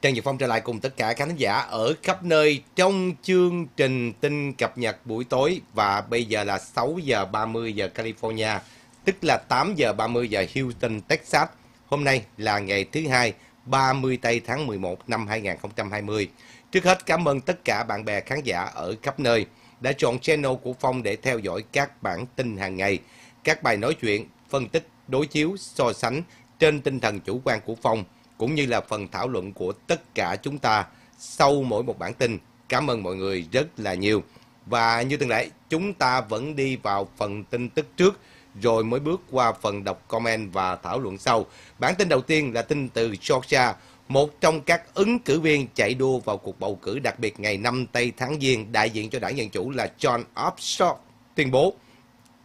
Trang Diệp Phong trở lại cùng tất cả khán giả ở khắp nơi trong chương trình tin cập nhật buổi tối và bây giờ là 6 giờ 30 giờ California, tức là 8 giờ 30 giờ Houston, Texas. Hôm nay là ngày thứ hai, 30 tây tháng 11 năm 2020. Trước hết cảm ơn tất cả bạn bè khán giả ở khắp nơi đã chọn channel của Phong để theo dõi các bản tin hàng ngày, các bài nói chuyện, phân tích, đối chiếu, so sánh trên tinh thần chủ quan của Phong – cũng như là phần thảo luận của tất cả chúng ta sau mỗi một bản tin. Cảm ơn mọi người rất là nhiều. Và như thường lệ, chúng ta vẫn đi vào phần tin tức trước rồi mới bước qua phần đọc comment và thảo luận sau. Bản tin đầu tiên là tin từ Georgia, một trong các ứng cử viên chạy đua vào cuộc bầu cử đặc biệt ngày 5 tây tháng Giêng, đại diện cho đảng Dân Chủ là John Upshaw tuyên bố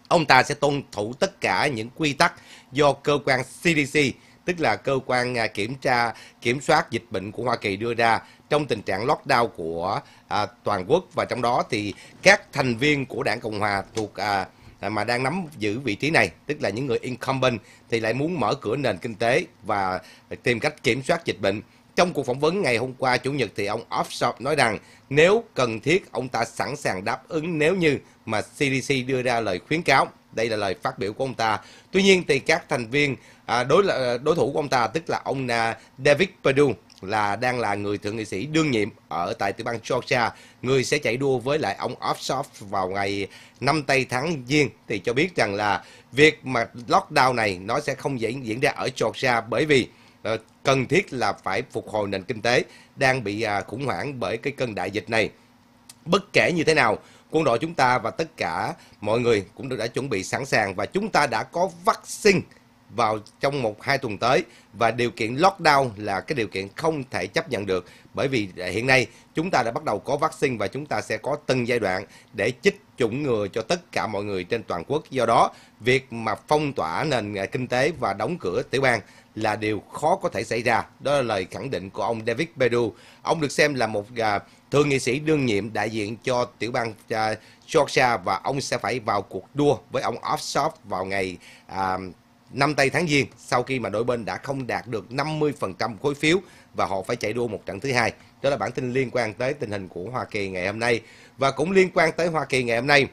ông ta sẽ tuân thủ tất cả những quy tắc do cơ quan CDC tức là cơ quan à, kiểm tra kiểm soát dịch bệnh của Hoa Kỳ đưa ra trong tình trạng lockdown của à, toàn quốc và trong đó thì các thành viên của đảng Cộng hòa thuộc à, à, mà đang nắm giữ vị trí này, tức là những người incumbent thì lại muốn mở cửa nền kinh tế và tìm cách kiểm soát dịch bệnh. Trong cuộc phỏng vấn ngày hôm qua chủ nhật thì ông Offshore nói rằng nếu cần thiết ông ta sẵn sàng đáp ứng nếu như mà CDC đưa ra lời khuyến cáo. Đây là lời phát biểu của ông ta. Tuy nhiên thì các thành viên À, đối đối thủ của ông ta tức là ông David Perdue là đang là người thượng nghị sĩ đương nhiệm ở tại tiểu bang Georgia, người sẽ chạy đua với lại ông Ossoff vào ngày 5 tây tháng Giêng thì cho biết rằng là việc mà lockdown này nó sẽ không diễn diễn ra ở Georgia bởi vì uh, cần thiết là phải phục hồi nền kinh tế đang bị uh, khủng hoảng bởi cái cơn đại dịch này. Bất kể như thế nào, quân đội chúng ta và tất cả mọi người cũng đã chuẩn bị sẵn sàng và chúng ta đã có vaccine vào trong một hai tuần tới và điều kiện lockdown là cái điều kiện không thể chấp nhận được bởi vì hiện nay chúng ta đã bắt đầu có vaccine và chúng ta sẽ có từng giai đoạn để chích chủng ngừa cho tất cả mọi người trên toàn quốc do đó việc mà phong tỏa nền kinh tế và đóng cửa tiểu bang là điều khó có thể xảy ra đó là lời khẳng định của ông David bedu ông được xem là một à, thượng nghị sĩ đương nhiệm đại diện cho tiểu bang à, Georgia và ông sẽ phải vào cuộc đua với ông Ossoff vào ngày à, năm Tây tháng Giêng sau khi mà đội bên đã không đạt được 50% khối phiếu và họ phải chạy đua một trận thứ hai. Đó là bản tin liên quan tới tình hình của Hoa Kỳ ngày hôm nay và cũng liên quan tới Hoa Kỳ ngày hôm nay.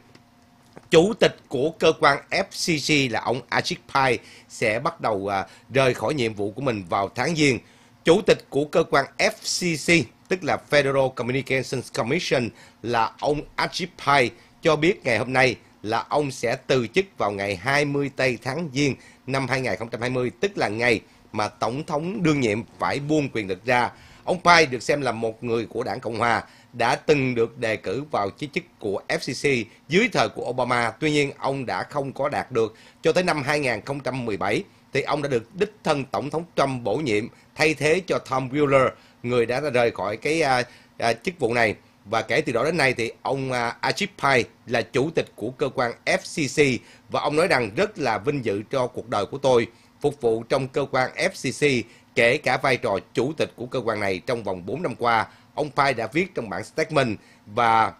Chủ tịch của cơ quan FCC là ông Ajit Pai sẽ bắt đầu à, rời khỏi nhiệm vụ của mình vào tháng Giêng. Chủ tịch của cơ quan FCC tức là Federal Communications Commission là ông Ajit Pai cho biết ngày hôm nay là ông sẽ từ chức vào ngày 20 Tây tháng Giêng năm 2020, tức là ngày mà Tổng thống đương nhiệm phải buông quyền lực ra. Ông Pai được xem là một người của đảng Cộng Hòa, đã từng được đề cử vào chiếc chức của FCC dưới thời của Obama. Tuy nhiên, ông đã không có đạt được. Cho tới năm 2017, thì ông đã được đích thân Tổng thống Trump bổ nhiệm thay thế cho Tom Wheeler, người đã rời khỏi cái uh, uh, chức vụ này. Và kể từ đó đến nay thì ông à, Ajit Pai là chủ tịch của cơ quan FCC và ông nói rằng rất là vinh dự cho cuộc đời của tôi phục vụ trong cơ quan FCC kể cả vai trò chủ tịch của cơ quan này trong vòng 4 năm qua. Ông Pai đã viết trong bản statement và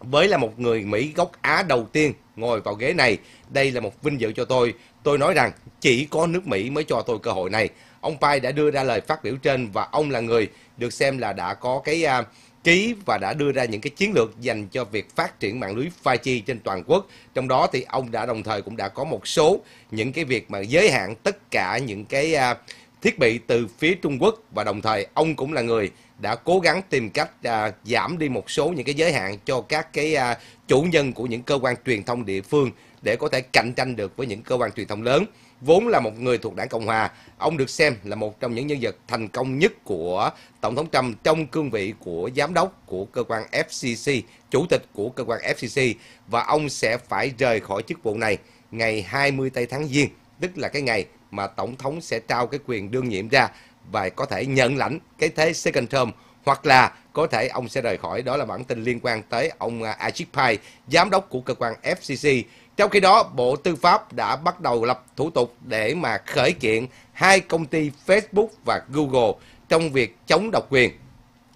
với là một người Mỹ gốc Á đầu tiên ngồi vào ghế này, đây là một vinh dự cho tôi. Tôi nói rằng chỉ có nước Mỹ mới cho tôi cơ hội này. Ông Pai đã đưa ra lời phát biểu trên và ông là người được xem là đã có cái uh, ký và đã đưa ra những cái chiến lược dành cho việc phát triển mạng lưới 5G trên toàn quốc. Trong đó thì ông đã đồng thời cũng đã có một số những cái việc mà giới hạn tất cả những cái à, thiết bị từ phía Trung Quốc và đồng thời ông cũng là người đã cố gắng tìm cách à, giảm đi một số những cái giới hạn cho các cái à, chủ nhân của những cơ quan truyền thông địa phương để có thể cạnh tranh được với những cơ quan truyền thông lớn. Vốn là một người thuộc đảng Cộng Hòa, ông được xem là một trong những nhân vật thành công nhất của Tổng thống Trump trong cương vị của giám đốc của cơ quan FCC, chủ tịch của cơ quan FCC và ông sẽ phải rời khỏi chức vụ này ngày 20 tây tháng Giêng, tức là cái ngày mà Tổng thống sẽ trao cái quyền đương nhiệm ra và có thể nhận lãnh cái thế second term hoặc là có thể ông sẽ rời khỏi. Đó là bản tin liên quan tới ông à, Ajit Pai, giám đốc của cơ quan FCC. Trong khi đó, Bộ Tư pháp đã bắt đầu lập thủ tục để mà khởi kiện hai công ty Facebook và Google trong việc chống độc quyền.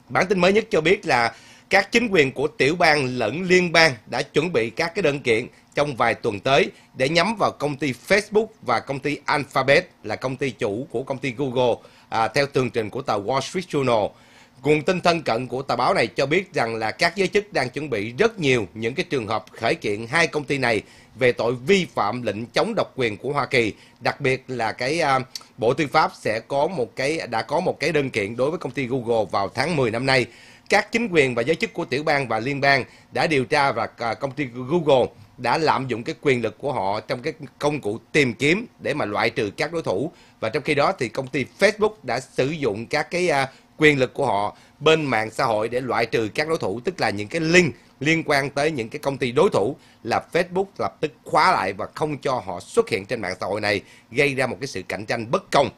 Bản tin mới nhất cho biết là các chính quyền của tiểu bang lẫn liên bang đã chuẩn bị các cái đơn kiện trong vài tuần tới để nhắm vào công ty Facebook và công ty Alphabet là công ty chủ của công ty Google à, theo tường trình của tờ Wall Street Journal. Nguồn tin thân cận của tờ báo này cho biết rằng là các giới chức đang chuẩn bị rất nhiều những cái trường hợp khởi kiện hai công ty này về tội vi phạm lệnh chống độc quyền của Hoa Kỳ. Đặc biệt là cái à, Bộ Tư pháp sẽ có một cái đã có một cái đơn kiện đối với công ty Google vào tháng 10 năm nay. Các chính quyền và giới chức của tiểu bang và liên bang đã điều tra và à, công ty Google đã lạm dụng cái quyền lực của họ trong cái công cụ tìm kiếm để mà loại trừ các đối thủ và trong khi đó thì công ty Facebook đã sử dụng các cái à, quyền lực của họ bên mạng xã hội để loại trừ các đối thủ tức là những cái link liên quan tới những cái công ty đối thủ là Facebook lập tức khóa lại và không cho họ xuất hiện trên mạng xã hội này gây ra một cái sự cạnh tranh bất công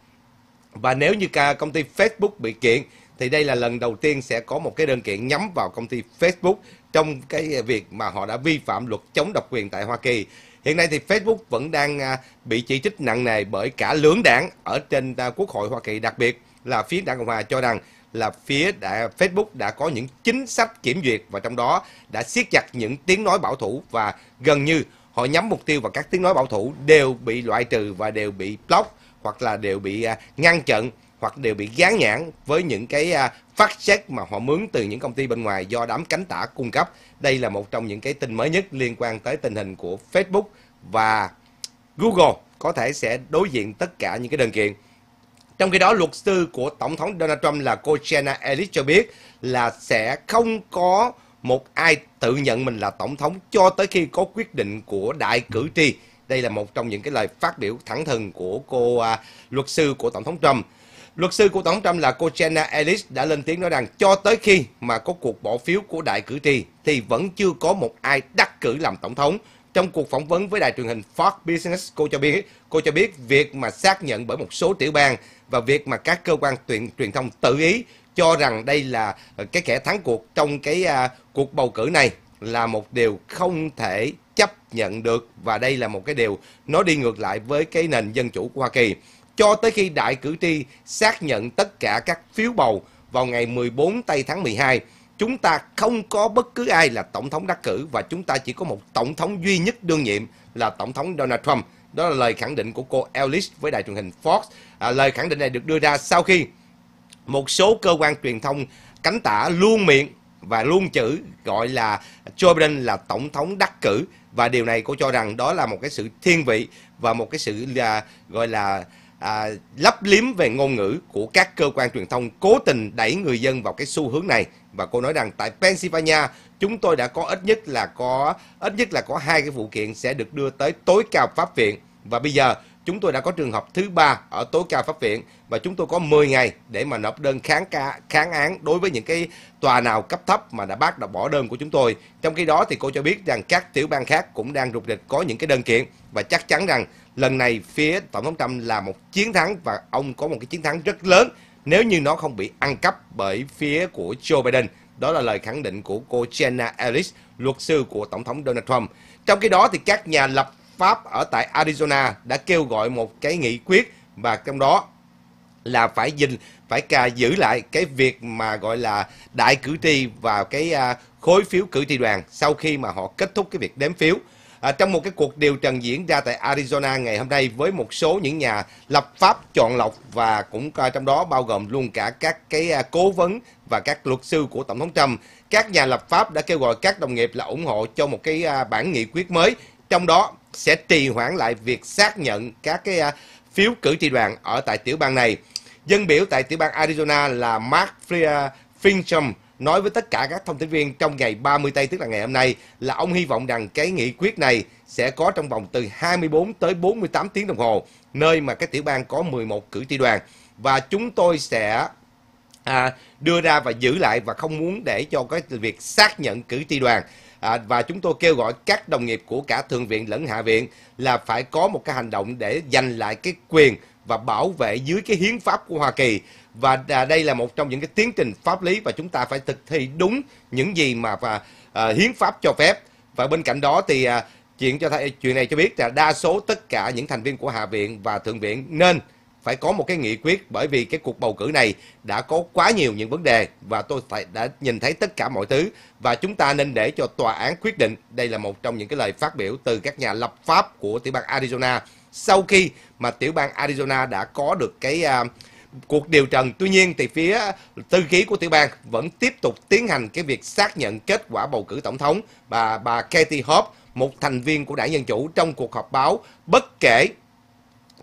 và nếu như công ty Facebook bị kiện thì đây là lần đầu tiên sẽ có một cái đơn kiện nhắm vào công ty Facebook trong cái việc mà họ đã vi phạm luật chống độc quyền tại Hoa Kỳ. Hiện nay thì Facebook vẫn đang à, bị chỉ trích nặng nề bởi cả lưỡng đảng ở trên à, Quốc hội Hoa Kỳ, đặc biệt là phía đảng Cộng hòa cho rằng là phía đã, Facebook đã có những chính sách kiểm duyệt và trong đó đã siết chặt những tiếng nói bảo thủ và gần như họ nhắm mục tiêu vào các tiếng nói bảo thủ đều bị loại trừ và đều bị block hoặc là đều bị à, ngăn chặn hoặc đều bị gán nhãn với những cái à, phát xét mà họ mướn từ những công ty bên ngoài do đám cánh tả cung cấp. Đây là một trong những cái tin mới nhất liên quan tới tình hình của Facebook và Google có thể sẽ đối diện tất cả những cái đơn kiện trong khi đó, luật sư của Tổng thống Donald Trump là cô Jenna Ellis cho biết là sẽ không có một ai tự nhận mình là Tổng thống cho tới khi có quyết định của đại cử tri. Đây là một trong những cái lời phát biểu thẳng thừng của cô à, luật sư của Tổng thống Trump. Luật sư của Tổng thống Trump là cô Jenna Ellis đã lên tiếng nói rằng cho tới khi mà có cuộc bỏ phiếu của đại cử tri thì vẫn chưa có một ai đắc cử làm Tổng thống. Trong cuộc phỏng vấn với đài truyền hình Fox Business, cô cho biết cô cho biết việc mà xác nhận bởi một số tiểu bang và việc mà các cơ quan tuyển, truyền thông tự ý cho rằng đây là cái kẻ thắng cuộc trong cái à, cuộc bầu cử này là một điều không thể chấp nhận được và đây là một cái điều nó đi ngược lại với cái nền dân chủ của Hoa Kỳ cho tới khi đại cử tri xác nhận tất cả các phiếu bầu vào ngày 14 tây tháng 12 chúng ta không có bất cứ ai là tổng thống đắc cử và chúng ta chỉ có một tổng thống duy nhất đương nhiệm là tổng thống Donald Trump đó là lời khẳng định của cô Ellis với đài truyền hình Fox. À, lời khẳng định này được đưa ra sau khi một số cơ quan truyền thông cánh tả luôn miệng và luôn chữ gọi là Joe Biden là tổng thống đắc cử và điều này cô cho rằng đó là một cái sự thiên vị và một cái sự là gọi là à, lấp liếm về ngôn ngữ của các cơ quan truyền thông cố tình đẩy người dân vào cái xu hướng này và cô nói rằng tại Pennsylvania chúng tôi đã có ít nhất là có ít nhất là có hai cái vụ kiện sẽ được đưa tới tối cao pháp viện và bây giờ chúng tôi đã có trường hợp thứ ba ở tối cao pháp viện và chúng tôi có 10 ngày để mà nộp đơn kháng ca, kháng án đối với những cái tòa nào cấp thấp mà đã bác đã bỏ đơn của chúng tôi. Trong khi đó thì cô cho biết rằng các tiểu bang khác cũng đang rục rịch có những cái đơn kiện và chắc chắn rằng lần này phía tổng thống Trump là một chiến thắng và ông có một cái chiến thắng rất lớn nếu như nó không bị ăn cắp bởi phía của Joe Biden. Đó là lời khẳng định của cô Jenna Ellis, luật sư của Tổng thống Donald Trump. Trong khi đó thì các nhà lập pháp ở tại Arizona đã kêu gọi một cái nghị quyết và trong đó là phải dình phải cà giữ lại cái việc mà gọi là đại cử tri và cái à, khối phiếu cử tri đoàn sau khi mà họ kết thúc cái việc đếm phiếu à, trong một cái cuộc điều trần diễn ra tại Arizona ngày hôm nay với một số những nhà lập pháp chọn lọc và cũng à, trong đó bao gồm luôn cả các cái à, cố vấn và các luật sư của Tổng thống Trump. Các nhà lập pháp đã kêu gọi các đồng nghiệp là ủng hộ cho một cái à, bản nghị quyết mới, trong đó sẽ trì hoãn lại việc xác nhận các cái à, phiếu cử tri đoàn ở tại tiểu bang này. Dân biểu tại tiểu bang Arizona là Mark Fincham, nói với tất cả các thông tin viên trong ngày 30 tây tức là ngày hôm nay là ông hy vọng rằng cái nghị quyết này sẽ có trong vòng từ 24 tới 48 tiếng đồng hồ nơi mà cái tiểu bang có 11 cử tri đoàn và chúng tôi sẽ à, đưa ra và giữ lại và không muốn để cho cái việc xác nhận cử tri đoàn à, và chúng tôi kêu gọi các đồng nghiệp của cả thượng viện lẫn hạ viện là phải có một cái hành động để giành lại cái quyền và bảo vệ dưới cái hiến pháp của Hoa Kỳ và à, đây là một trong những cái tiến trình pháp lý và chúng ta phải thực thi đúng những gì mà và à, hiến pháp cho phép và bên cạnh đó thì à, chuyện cho chuyện này cho biết là đa số tất cả những thành viên của hạ viện và thượng viện nên phải có một cái nghị quyết bởi vì cái cuộc bầu cử này đã có quá nhiều những vấn đề và tôi phải đã nhìn thấy tất cả mọi thứ và chúng ta nên để cho tòa án quyết định. Đây là một trong những cái lời phát biểu từ các nhà lập pháp của tiểu bang Arizona sau khi mà tiểu bang Arizona đã có được cái uh, cuộc điều trần. Tuy nhiên thì phía tư ký của tiểu bang vẫn tiếp tục tiến hành cái việc xác nhận kết quả bầu cử tổng thống và bà Katie Hobbs, một thành viên của đảng Dân Chủ trong cuộc họp báo bất kể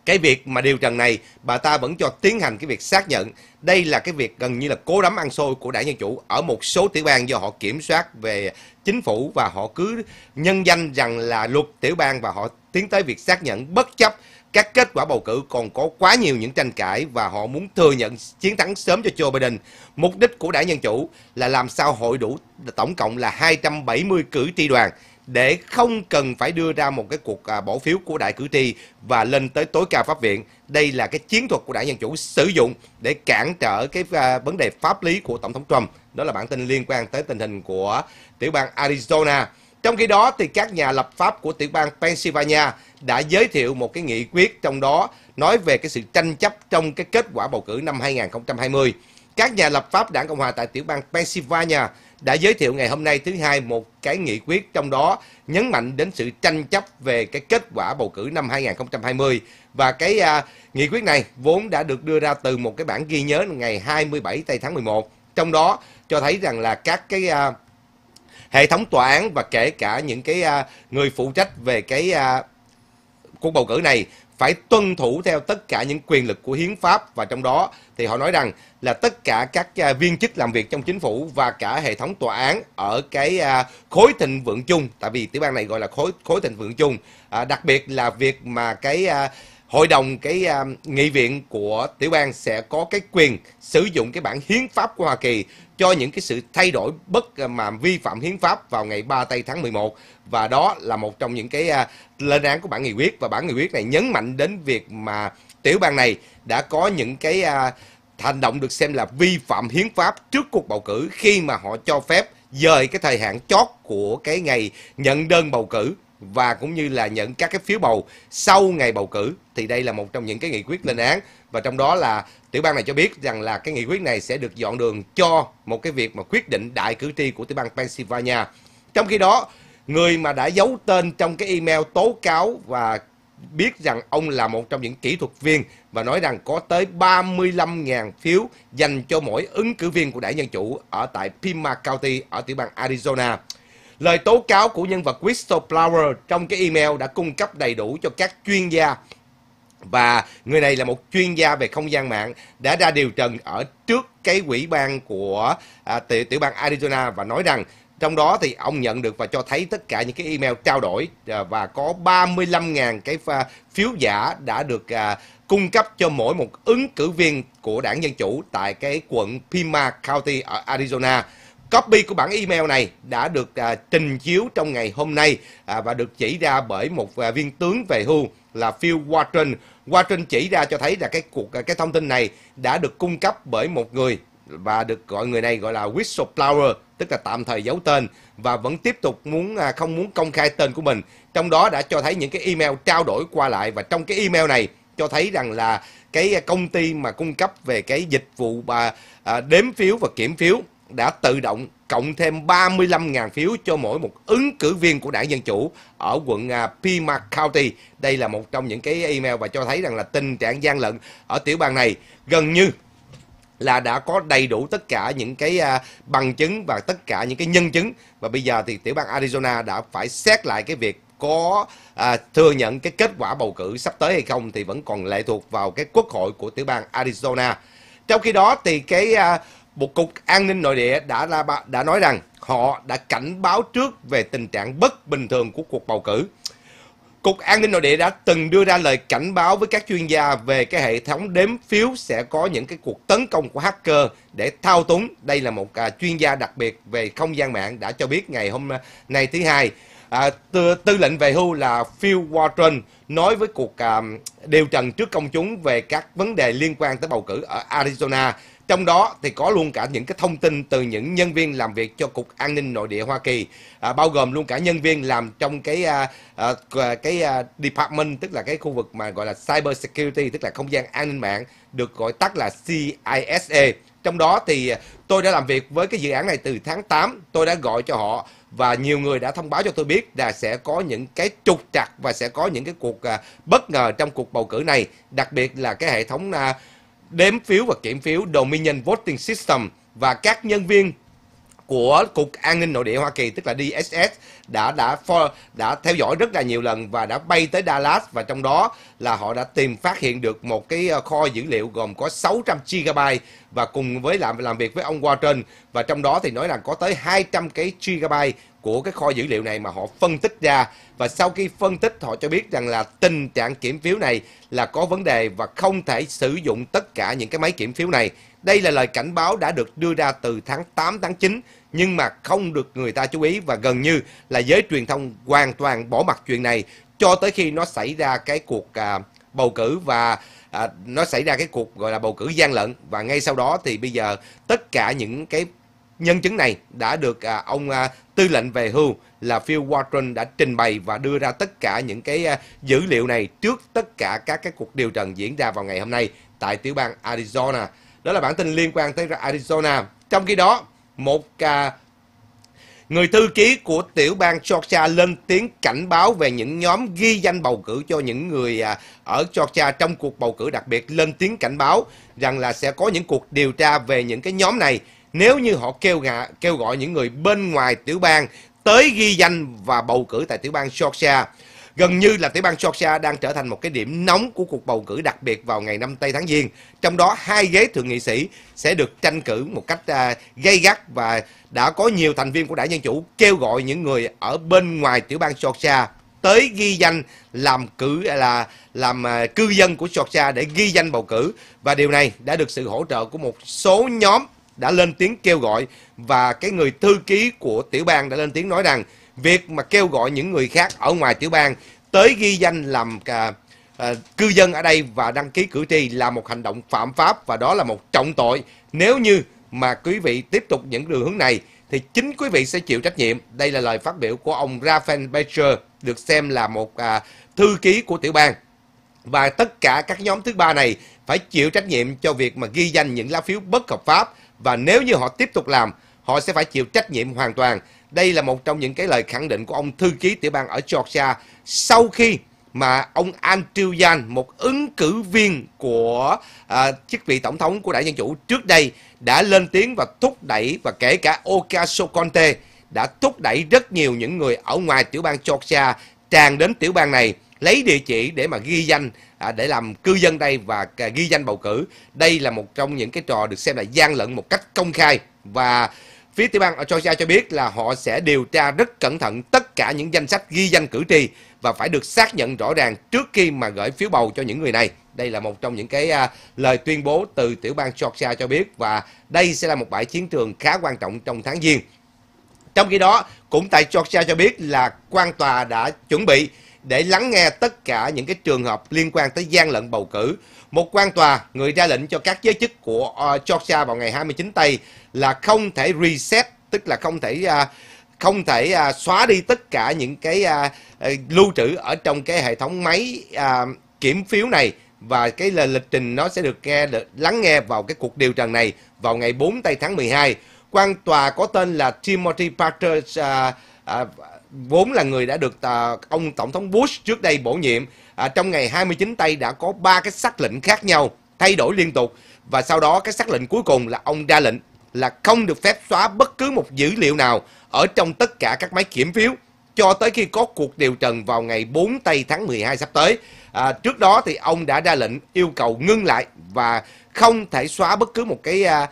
cái việc mà điều trần này bà ta vẫn cho tiến hành cái việc xác nhận đây là cái việc gần như là cố đấm ăn xôi của đảng dân chủ ở một số tiểu bang do họ kiểm soát về chính phủ và họ cứ nhân danh rằng là luật tiểu bang và họ tiến tới việc xác nhận bất chấp các kết quả bầu cử còn có quá nhiều những tranh cãi và họ muốn thừa nhận chiến thắng sớm cho Joe Biden. Mục đích của đảng Dân Chủ là làm sao hội đủ tổng cộng là 270 cử tri đoàn để không cần phải đưa ra một cái cuộc à, bỏ phiếu của đại cử tri và lên tới tối cao pháp viện. Đây là cái chiến thuật của đảng Dân Chủ sử dụng để cản trở cái à, vấn đề pháp lý của Tổng thống Trump. Đó là bản tin liên quan tới tình hình của tiểu bang Arizona. Trong khi đó thì các nhà lập pháp của tiểu bang Pennsylvania đã giới thiệu một cái nghị quyết trong đó nói về cái sự tranh chấp trong cái kết quả bầu cử năm 2020. Các nhà lập pháp đảng Cộng hòa tại tiểu bang Pennsylvania đã giới thiệu ngày hôm nay thứ hai một cái nghị quyết trong đó nhấn mạnh đến sự tranh chấp về cái kết quả bầu cử năm 2020 và cái à, nghị quyết này vốn đã được đưa ra từ một cái bản ghi nhớ ngày 27 tây tháng 11 trong đó cho thấy rằng là các cái à, hệ thống tòa án và kể cả những cái à, người phụ trách về cái à, cuộc bầu cử này phải tuân thủ theo tất cả những quyền lực của hiến pháp và trong đó thì họ nói rằng là tất cả các à, viên chức làm việc trong chính phủ và cả hệ thống tòa án ở cái à, khối thịnh vượng chung tại vì tiểu bang này gọi là khối khối thịnh vượng chung à, đặc biệt là việc mà cái à, hội đồng cái uh, nghị viện của tiểu bang sẽ có cái quyền sử dụng cái bản hiến pháp của Hoa Kỳ cho những cái sự thay đổi bất mà vi phạm hiến pháp vào ngày 3 tây tháng 11 và đó là một trong những cái à, lên án của bản nghị quyết và bản nghị quyết này nhấn mạnh đến việc mà tiểu bang này đã có những cái à, hành động được xem là vi phạm hiến pháp trước cuộc bầu cử khi mà họ cho phép dời cái thời hạn chót của cái ngày nhận đơn bầu cử và cũng như là nhận các cái phiếu bầu sau ngày bầu cử thì đây là một trong những cái nghị quyết lên án và trong đó là tiểu bang này cho biết rằng là cái nghị quyết này sẽ được dọn đường cho một cái việc mà quyết định đại cử tri của tiểu bang Pennsylvania. Trong khi đó, người mà đã giấu tên trong cái email tố cáo và biết rằng ông là một trong những kỹ thuật viên và nói rằng có tới 35.000 phiếu dành cho mỗi ứng cử viên của đảng Dân Chủ ở tại Pima County ở tiểu bang Arizona. Lời tố cáo của nhân vật Crystal Flower trong cái email đã cung cấp đầy đủ cho các chuyên gia và người này là một chuyên gia về không gian mạng đã ra điều trần ở trước cái quỹ ban của à, tiểu, tiểu bang Arizona và nói rằng trong đó thì ông nhận được và cho thấy tất cả những cái email trao đổi à, và có 35.000 cái phiếu giả đã được à, cung cấp cho mỗi một ứng cử viên của đảng Dân Chủ tại cái quận Pima County ở Arizona. Copy của bản email này đã được à, trình chiếu trong ngày hôm nay à, và được chỉ ra bởi một à, viên tướng về hưu là Phil Watson. Watson chỉ ra cho thấy là cái cuộc cái thông tin này đã được cung cấp bởi một người và được gọi người này gọi là whistleblower tức là tạm thời giấu tên và vẫn tiếp tục muốn à, không muốn công khai tên của mình trong đó đã cho thấy những cái email trao đổi qua lại và trong cái email này cho thấy rằng là cái công ty mà cung cấp về cái dịch vụ và à, đếm phiếu và kiểm phiếu đã tự động cộng thêm 35.000 phiếu cho mỗi một ứng cử viên của đảng Dân Chủ ở quận à, Pima County. Đây là một trong những cái email và cho thấy rằng là tình trạng gian lận ở tiểu bang này gần như là đã có đầy đủ tất cả những cái à, bằng chứng và tất cả những cái nhân chứng và bây giờ thì tiểu bang Arizona đã phải xét lại cái việc có à, thừa nhận cái kết quả bầu cử sắp tới hay không thì vẫn còn lệ thuộc vào cái quốc hội của tiểu bang Arizona. Trong khi đó thì cái à, Bộ Cục An ninh Nội địa đã, ra, đã nói rằng họ đã cảnh báo trước về tình trạng bất bình thường của cuộc bầu cử. Cục An ninh Nội địa đã từng đưa ra lời cảnh báo với các chuyên gia về cái hệ thống đếm phiếu sẽ có những cái cuộc tấn công của hacker để thao túng. Đây là một à, chuyên gia đặc biệt về không gian mạng đã cho biết ngày hôm nay thứ hai. À, tư, tư lệnh về hưu là Phil Warren nói với cuộc à, điều trần trước công chúng về các vấn đề liên quan tới bầu cử ở Arizona trong đó thì có luôn cả những cái thông tin từ những nhân viên làm việc cho Cục An ninh Nội địa Hoa Kỳ, à, bao gồm luôn cả nhân viên làm trong cái à, à, cái à, department tức là cái khu vực mà gọi là cyber security tức là không gian an ninh mạng được gọi tắt là CISA. E. Trong đó thì tôi đã làm việc với cái dự án này từ tháng 8, tôi đã gọi cho họ và nhiều người đã thông báo cho tôi biết là sẽ có những cái trục trặc và sẽ có những cái cuộc à, bất ngờ trong cuộc bầu cử này, đặc biệt là cái hệ thống à, đếm phiếu và kiểm phiếu Dominion Voting System và các nhân viên của cục an ninh nội địa Hoa Kỳ tức là DSS đã đã for, đã theo dõi rất là nhiều lần và đã bay tới Dallas và trong đó là họ đã tìm phát hiện được một cái ờ, kho dữ liệu gồm có 600 GB và cùng với làm làm việc với ông Walton và trong đó thì nói là có tới 200 cái GB của cái kho dữ liệu này mà họ phân tích ra và sau khi phân tích họ cho biết rằng là tình trạng kiểm phiếu này là có vấn đề và không thể sử dụng tất cả những cái máy kiểm phiếu này. Đây là lời cảnh báo đã được đưa ra từ tháng 8, tháng 9 nhưng mà không được người ta chú ý và gần như là giới truyền thông hoàn toàn bỏ mặt chuyện này cho tới khi nó xảy ra cái cuộc à, bầu cử và à, nó xảy ra cái cuộc gọi là bầu cử gian lận và ngay sau đó thì bây giờ tất cả những cái Nhân chứng này đã được à, ông à, tư lệnh về hưu là Phil Walton đã trình bày và đưa ra tất cả những cái à, dữ liệu này trước tất cả các cái cuộc điều trần diễn ra vào ngày hôm nay tại tiểu bang Arizona. Đó là bản tin liên quan tới Arizona. Trong khi đó, một Người thư ký của tiểu bang Georgia lên tiếng cảnh báo về những nhóm ghi danh bầu cử cho những người ở Georgia trong cuộc bầu cử đặc biệt lên tiếng cảnh báo rằng là sẽ có những cuộc điều tra về những cái nhóm này nếu như họ kêu gạ, kêu gọi những người bên ngoài tiểu bang tới ghi danh và bầu cử tại tiểu bang Georgia. Gần như là tiểu bang Georgia đang trở thành một cái điểm nóng của cuộc bầu cử đặc biệt vào ngày 5 tây tháng Giêng. Trong đó hai ghế thượng nghị sĩ sẽ được tranh cử một cách à, gay gắt và đã có nhiều thành viên của đảng Dân Chủ kêu gọi những người ở bên ngoài tiểu bang Georgia tới ghi danh làm cử à, là làm à, cư dân của Georgia để ghi danh bầu cử và điều này đã được sự hỗ trợ của một số nhóm đã lên tiếng kêu gọi và cái người thư ký của tiểu bang đã lên tiếng nói rằng việc mà kêu gọi những người khác ở ngoài tiểu bang tới ghi danh làm cả, à, à, cư dân ở đây và đăng ký cử tri là một hành động phạm pháp và đó là một trọng tội nếu như mà quý vị tiếp tục những đường hướng này thì chính quý vị sẽ chịu trách nhiệm. Đây là lời phát biểu của ông Raphael Becher, được xem là một à, thư ký của tiểu bang. Và tất cả các nhóm thứ ba này phải chịu trách nhiệm cho việc mà ghi danh những lá phiếu bất hợp pháp và nếu như họ tiếp tục làm, họ sẽ phải chịu trách nhiệm hoàn toàn. Đây là một trong những cái lời khẳng định của ông thư ký tiểu bang ở Georgia sau khi mà ông Andrew Yan, một ứng cử viên của à, chức vị tổng thống của đảng Dân Chủ trước đây đã lên tiếng và thúc đẩy và kể cả Ocasio-Cortez đã thúc đẩy rất nhiều những người ở ngoài tiểu bang Georgia tràn đến tiểu bang này lấy địa chỉ để mà ghi danh à, để làm cư dân đây và à, ghi danh bầu cử đây là một trong những cái trò được xem là gian lận một cách công khai và phía tiểu bang Georgia cho biết là họ sẽ điều tra rất cẩn thận tất cả những danh sách ghi danh cử tri và phải được xác nhận rõ ràng trước khi mà gửi phiếu bầu cho những người này. Đây là một trong những cái à, lời tuyên bố từ tiểu bang Georgia cho biết và đây sẽ là một bãi chiến trường khá quan trọng trong tháng Giêng. Trong khi đó, cũng tại Georgia cho biết là quan tòa đã chuẩn bị để lắng nghe tất cả những cái trường hợp liên quan tới gian lận bầu cử. Một quan tòa người ra lệnh cho các giới chức của ờ, Georgia vào ngày 29 tây là không thể reset, tức là không thể à, không thể à, xóa đi tất cả những cái à, ờ, lưu trữ ở trong cái hệ thống máy kiểm phiếu này và cái lịch trình nó sẽ được nghe được lắng nghe vào cái cuộc điều trần này vào ngày 4 tây tháng 12. Quan tòa có tên là Timothy Parker uh, uh, vốn là người đã được uh, ông tổng thống Bush trước đây bổ nhiệm à, trong ngày 29 tây đã có ba cái sắc lệnh khác nhau thay đổi liên tục và sau đó cái sắc lệnh cuối cùng là ông ra lệnh là không được phép xóa bất cứ một dữ liệu nào ở trong tất cả các máy kiểm phiếu cho tới khi có cuộc điều trần vào ngày 4 tây tháng 12 sắp tới. À, trước đó thì ông đã ra lệnh yêu cầu ngưng lại và không thể xóa bất cứ một cái à,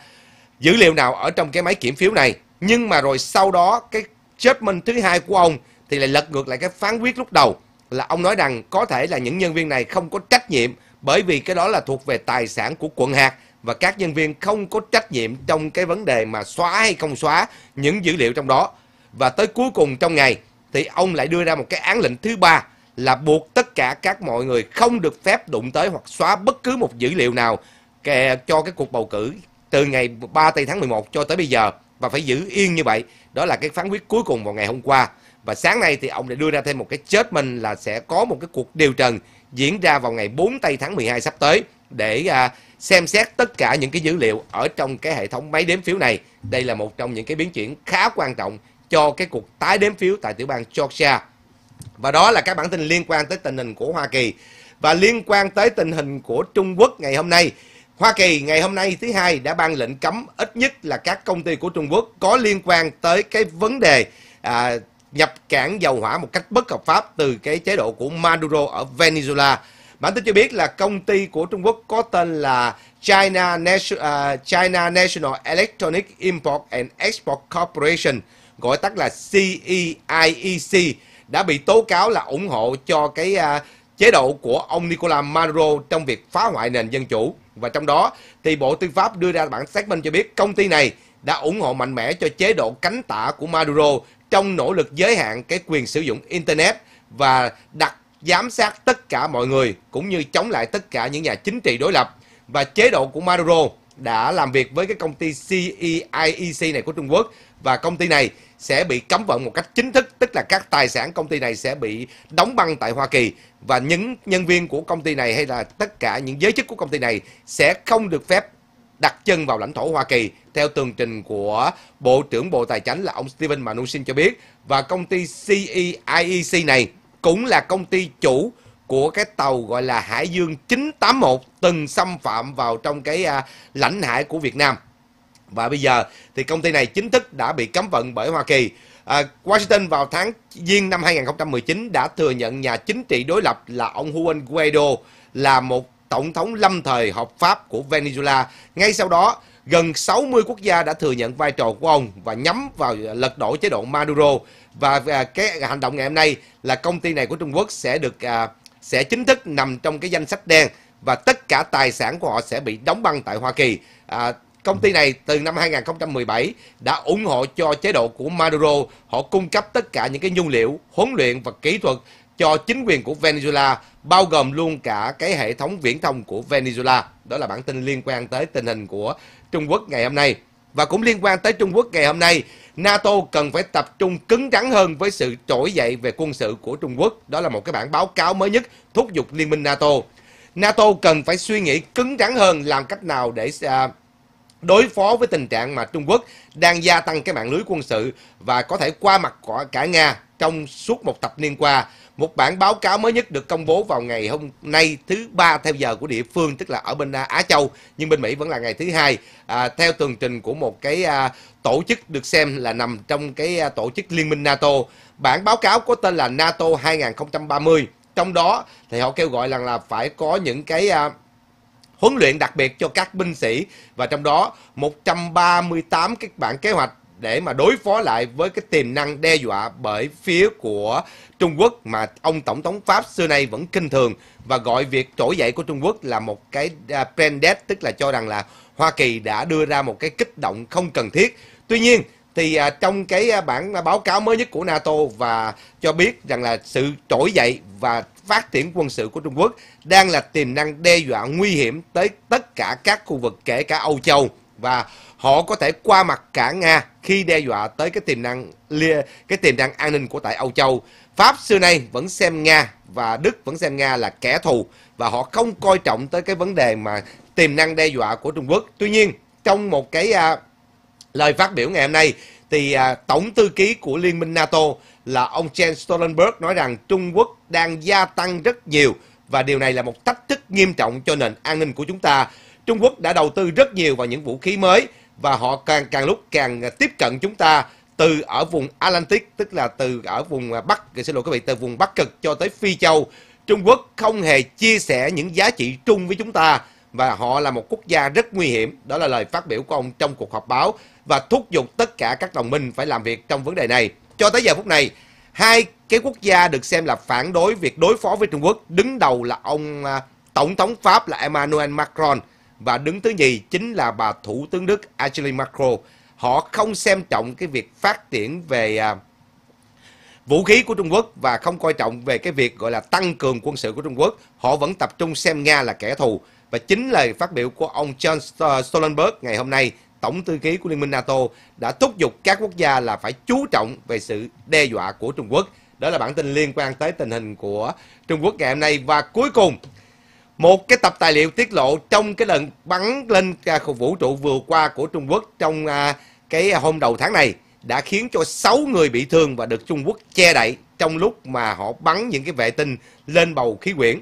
dữ liệu nào ở trong cái máy kiểm phiếu này. Nhưng mà rồi sau đó cái statement thứ hai của ông thì lại lật ngược lại cái phán quyết lúc đầu là ông nói rằng có thể là những nhân viên này không có trách nhiệm bởi vì cái đó là thuộc về tài sản của quận hạt và các nhân viên không có trách nhiệm trong cái vấn đề mà xóa hay không xóa những dữ liệu trong đó. Và tới cuối cùng trong ngày thì ông lại đưa ra một cái án lệnh thứ ba là buộc tất cả các mọi người không được phép đụng tới hoặc xóa bất cứ một dữ liệu nào cho cái cuộc bầu cử từ ngày 3 tây tháng 11 cho tới bây giờ và phải giữ yên như vậy đó là cái phán quyết cuối cùng vào ngày hôm qua và sáng nay thì ông đã đưa ra thêm một cái chết mình là sẽ có một cái cuộc điều trần diễn ra vào ngày 4 tây tháng 12 sắp tới để à, xem xét tất cả những cái dữ liệu ở trong cái hệ thống máy đếm phiếu này. Đây là một trong những cái biến chuyển khá quan trọng cho cái cuộc tái đếm phiếu tại tiểu bang Georgia. Và đó là các bản tin liên quan tới tình hình của Hoa Kỳ và liên quan tới tình hình của Trung Quốc ngày hôm nay Hoa Kỳ ngày hôm nay thứ hai đã ban lệnh cấm ít nhất là các công ty của Trung Quốc có liên quan tới cái vấn đề à, nhập cảng dầu hỏa một cách bất hợp pháp từ cái chế độ của Maduro ở Venezuela. Bản tin cho biết là công ty của Trung Quốc có tên là China, National, uh, à, China National Electronic Import and Export Corporation, gọi tắt là CEIEC, e e đã bị tố cáo là ủng hộ cho cái uh, chế độ của ông Nicolás Maduro trong việc phá hoại nền dân chủ. Và trong đó thì Bộ Tư pháp đưa ra bản xác minh cho biết công ty này đã ủng hộ mạnh mẽ cho chế độ cánh tả của Maduro trong nỗ lực giới hạn cái quyền sử dụng Internet và đặt giám sát tất cả mọi người cũng như chống lại tất cả những nhà chính trị đối lập. Và chế độ của Maduro đã làm việc với cái công ty CEIEC e e này của Trung Quốc và công ty này sẽ bị cấm vận một cách chính thức, tức là các tài sản công ty này sẽ bị đóng băng tại Hoa Kỳ và những nhân viên của công ty này hay là tất cả những giới chức của công ty này sẽ không được phép đặt chân vào lãnh thổ Hoa Kỳ theo tường trình của Bộ trưởng Bộ Tài Chánh là ông Steven Mnuchin cho biết và công ty CEIEC e e này cũng là công ty chủ của cái tàu gọi là Hải Dương 981 từng xâm phạm vào trong cái à, lãnh hải của Việt Nam và bây giờ thì công ty này chính thức đã bị cấm vận bởi Hoa Kỳ. À, Washington vào tháng Giêng năm 2019 đã thừa nhận nhà chính trị đối lập là ông Juan Guaido là một tổng thống lâm thời hợp pháp của Venezuela. Ngay sau đó, gần 60 quốc gia đã thừa nhận vai trò của ông và nhắm vào lật đổ chế độ Maduro. Và à, cái hành động ngày hôm nay là công ty này của Trung Quốc sẽ được à, sẽ chính thức nằm trong cái danh sách đen và tất cả tài sản của họ sẽ bị đóng băng tại Hoa Kỳ. À, Công ty này từ năm 2017 đã ủng hộ cho chế độ của Maduro. Họ cung cấp tất cả những cái nhung liệu, huấn luyện và kỹ thuật cho chính quyền của Venezuela, bao gồm luôn cả cái hệ thống viễn thông của Venezuela. Đó là bản tin liên quan tới tình hình của Trung Quốc ngày hôm nay. Và cũng liên quan tới Trung Quốc ngày hôm nay, NATO cần phải tập trung cứng rắn hơn với sự trỗi dậy về quân sự của Trung Quốc. Đó là một cái bản báo cáo mới nhất thúc giục Liên minh NATO. NATO cần phải suy nghĩ cứng rắn hơn làm cách nào để... Uh, đối phó với tình trạng mà Trung Quốc đang gia tăng cái mạng lưới quân sự và có thể qua mặt cả Nga trong suốt một thập niên qua. Một bản báo cáo mới nhất được công bố vào ngày hôm nay thứ ba theo giờ của địa phương, tức là ở bên à, Á Châu, nhưng bên Mỹ vẫn là ngày thứ hai, à, theo tường trình của một cái à, tổ chức được xem là nằm trong cái à, tổ chức Liên minh NATO. Bản báo cáo có tên là NATO 2030, trong đó thì họ kêu gọi rằng là phải có những cái... À, huấn luyện đặc biệt cho các binh sĩ và trong đó 138 cái bản kế hoạch để mà đối phó lại với cái tiềm năng đe dọa bởi phía của Trung Quốc mà ông Tổng thống Pháp xưa nay vẫn kinh thường và gọi việc trỗi dậy của Trung Quốc là một cái plan à, tức là cho rằng là Hoa Kỳ đã đưa ra một cái kích động không cần thiết. Tuy nhiên, thì à, trong cái à, bản à, báo cáo mới nhất của NATO và cho biết rằng là sự trỗi dậy và phát triển quân sự của Trung Quốc đang là tiềm năng đe dọa nguy hiểm tới tất cả các khu vực kể cả Âu Châu và họ có thể qua mặt cả Nga khi đe dọa tới cái tiềm năng cái tiềm năng an ninh của tại Âu Châu. Pháp xưa nay vẫn xem Nga và Đức vẫn xem Nga là kẻ thù và họ không coi trọng tới cái vấn đề mà tiềm năng đe dọa của Trung Quốc. Tuy nhiên, trong một cái à, Lời phát biểu ngày hôm nay thì à, tổng thư ký của Liên minh NATO là ông Jens Stoltenberg nói rằng Trung Quốc đang gia tăng rất nhiều và điều này là một thách thức nghiêm trọng cho nền an ninh của chúng ta. Trung Quốc đã đầu tư rất nhiều vào những vũ khí mới và họ càng càng lúc càng tiếp cận chúng ta từ ở vùng Atlantic tức là từ ở vùng Bắc xin lỗi quý vị từ vùng Bắc cực cho tới Phi Châu. Trung Quốc không hề chia sẻ những giá trị chung với chúng ta và họ là một quốc gia rất nguy hiểm. Đó là lời phát biểu của ông trong cuộc họp báo và thúc giục tất cả các đồng minh phải làm việc trong vấn đề này. Cho tới giờ phút này, hai cái quốc gia được xem là phản đối việc đối phó với Trung Quốc, đứng đầu là ông à, Tổng thống Pháp là Emmanuel Macron và đứng thứ nhì chính là bà Thủ tướng Đức Angela Merkel. Họ không xem trọng cái việc phát triển về à, vũ khí của Trung Quốc và không coi trọng về cái việc gọi là tăng cường quân sự của Trung Quốc. Họ vẫn tập trung xem Nga là kẻ thù. Và chính lời phát biểu của ông John ờ, Stoltenberg ngày hôm nay Tổng thư ký của Liên minh NATO đã thúc giục các quốc gia là phải chú trọng về sự đe dọa của Trung Quốc. Đó là bản tin liên quan tới tình hình của Trung Quốc ngày hôm nay. Và cuối cùng, một cái tập tài liệu tiết lộ trong cái lần bắn lên à, khu vũ trụ vừa qua của Trung Quốc trong à, cái hôm đầu tháng này đã khiến cho 6 người bị thương và được Trung Quốc che đậy trong lúc mà họ bắn những cái vệ tinh lên bầu khí quyển.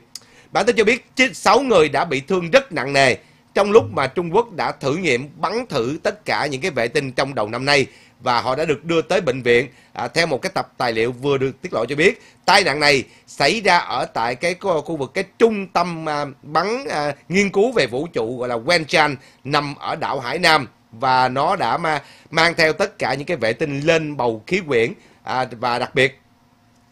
Bản tin cho biết 6 người đã bị thương rất nặng nề trong lúc mà Trung Quốc đã thử nghiệm bắn thử tất cả những cái vệ tinh trong đầu năm nay và họ đã được đưa tới bệnh viện à, theo một cái tập tài liệu vừa được tiết lộ cho biết tai nạn này xảy ra ở tại cái khu vực cái trung tâm à, bắn à, nghiên cứu về vũ trụ gọi là Wenchan nằm ở đảo Hải Nam và nó đã mà mang theo tất cả những cái vệ tinh lên bầu khí quyển à, và đặc biệt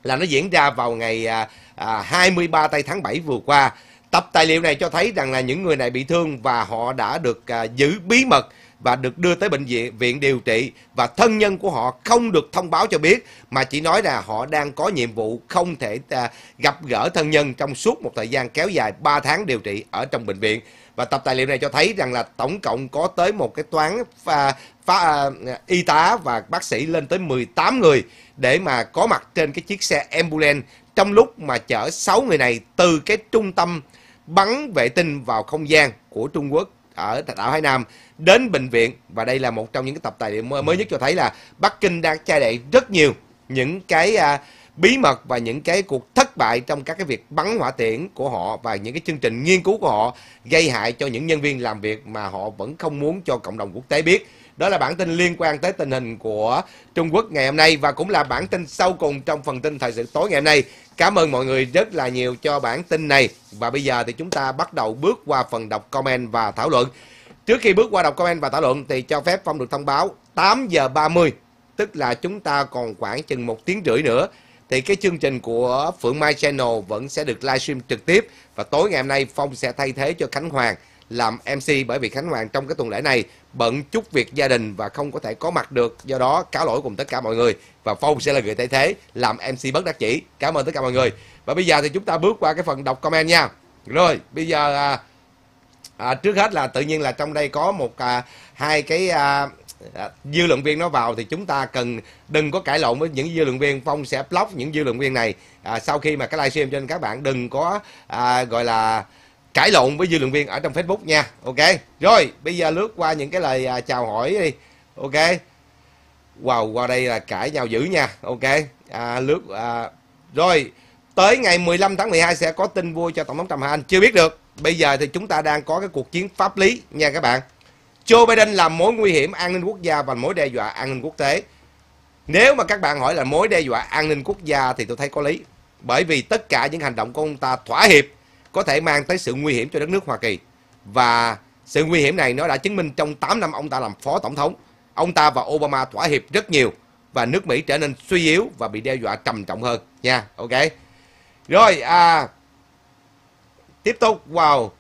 là nó diễn ra vào ngày à, à, 23 tây tháng 7 vừa qua Tập tài liệu này cho thấy rằng là những người này bị thương và họ đã được à, giữ bí mật và được đưa tới bệnh viện viện điều trị và thân nhân của họ không được thông báo cho biết mà chỉ nói là họ đang có nhiệm vụ không thể à, gặp gỡ thân nhân trong suốt một thời gian kéo dài 3 tháng điều trị ở trong bệnh viện và tập tài liệu này cho thấy rằng là tổng cộng có tới một cái toán pha, pha, à, y tá và bác sĩ lên tới 18 người để mà có mặt trên cái chiếc xe ambulance trong lúc mà chở 6 người này từ cái trung tâm bắn vệ tinh vào không gian của Trung Quốc ở đảo Hải Nam đến bệnh viện và đây là một trong những cái tập tài liệu mới nhất cho thấy là Bắc Kinh đang che đậy rất nhiều những cái à, bí mật và những cái cuộc thất bại trong các cái việc bắn hỏa tiễn của họ và những cái chương trình nghiên cứu của họ gây hại cho những nhân viên làm việc mà họ vẫn không muốn cho cộng đồng quốc tế biết. Đó là bản tin liên quan tới tình hình của Trung Quốc ngày hôm nay và cũng là bản tin sau cùng trong phần tin thời sự tối ngày hôm nay. Cảm ơn mọi người rất là nhiều cho bản tin này. Và bây giờ thì chúng ta bắt đầu bước qua phần đọc comment và thảo luận. Trước khi bước qua đọc comment và thảo luận thì cho phép Phong được thông báo 8 giờ 30 tức là chúng ta còn khoảng chừng một tiếng rưỡi nữa thì cái chương trình của Phượng Mai Channel vẫn sẽ được livestream trực tiếp và tối ngày hôm nay Phong sẽ thay thế cho Khánh Hoàng làm MC bởi vì Khánh Hoàng trong cái tuần lễ này bận chút việc gia đình và không có thể có mặt được. Do đó cáo lỗi cùng tất cả mọi người và Phong sẽ là người thay thế làm MC bất đắc chỉ. Cảm ơn tất cả mọi người. Và bây giờ thì chúng ta bước qua cái phần đọc comment nha. Rồi, bây giờ à, à, trước hết là tự nhiên là trong đây có một à, hai cái à, à, dư luận viên nó vào thì chúng ta cần đừng có cãi lộn với những dư luận viên phong sẽ block những dư luận viên này à, sau khi mà cái livestream trên các bạn đừng có à, gọi là cãi lộn với dư luận viên ở trong Facebook nha. Ok. Rồi, bây giờ lướt qua những cái lời à, chào hỏi đi. Ok. Wow, qua đây là cãi nhau dữ nha. Ok. À, lướt à, rồi tới ngày 15 tháng 12 sẽ có tin vui cho tổng thống Trump Anh chưa biết được. Bây giờ thì chúng ta đang có cái cuộc chiến pháp lý nha các bạn. Joe Biden là mối nguy hiểm an ninh quốc gia và mối đe dọa an ninh quốc tế. Nếu mà các bạn hỏi là mối đe dọa an ninh quốc gia thì tôi thấy có lý. Bởi vì tất cả những hành động của ông ta thỏa hiệp có thể mang tới sự nguy hiểm cho đất nước Hoa Kỳ. Và sự nguy hiểm này nó đã chứng minh trong 8 năm ông ta làm phó tổng thống, ông ta và Obama thỏa hiệp rất nhiều và nước Mỹ trở nên suy yếu và bị đe dọa trầm trọng hơn nha. Ok. Rồi à tiếp tục vào wow.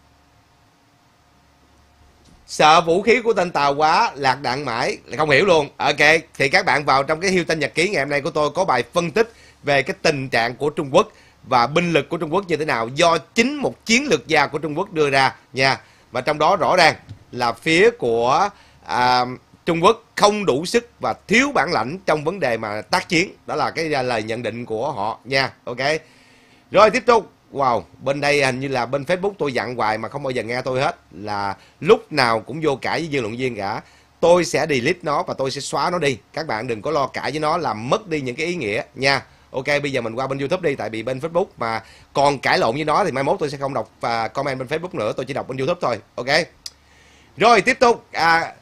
sợ vũ khí của tên tàu quá lạc đạn mãi không hiểu luôn ok thì các bạn vào trong cái hưu tên nhật ký ngày hôm nay của tôi có bài phân tích về cái tình trạng của trung quốc và binh lực của Trung Quốc như thế nào do chính một chiến lược gia của Trung Quốc đưa ra nha. Và trong đó rõ ràng là phía của à, Trung Quốc không đủ sức và thiếu bản lãnh trong vấn đề mà tác chiến. Đó là cái à, lời nhận định của họ nha. Ok. Rồi tiếp tục. Wow, bên đây hình như là bên Facebook tôi dặn hoài mà không bao giờ nghe tôi hết là lúc nào cũng vô cãi với dư luận viên cả. Tôi sẽ delete nó và tôi sẽ xóa nó đi. Các bạn đừng có lo cãi với nó làm mất đi những cái ý nghĩa nha ok bây giờ mình qua bên youtube đi tại vì bên facebook mà còn cãi lộn với nó thì mai mốt tôi sẽ không đọc và comment bên facebook nữa tôi chỉ đọc bên youtube thôi ok rồi tiếp tục à,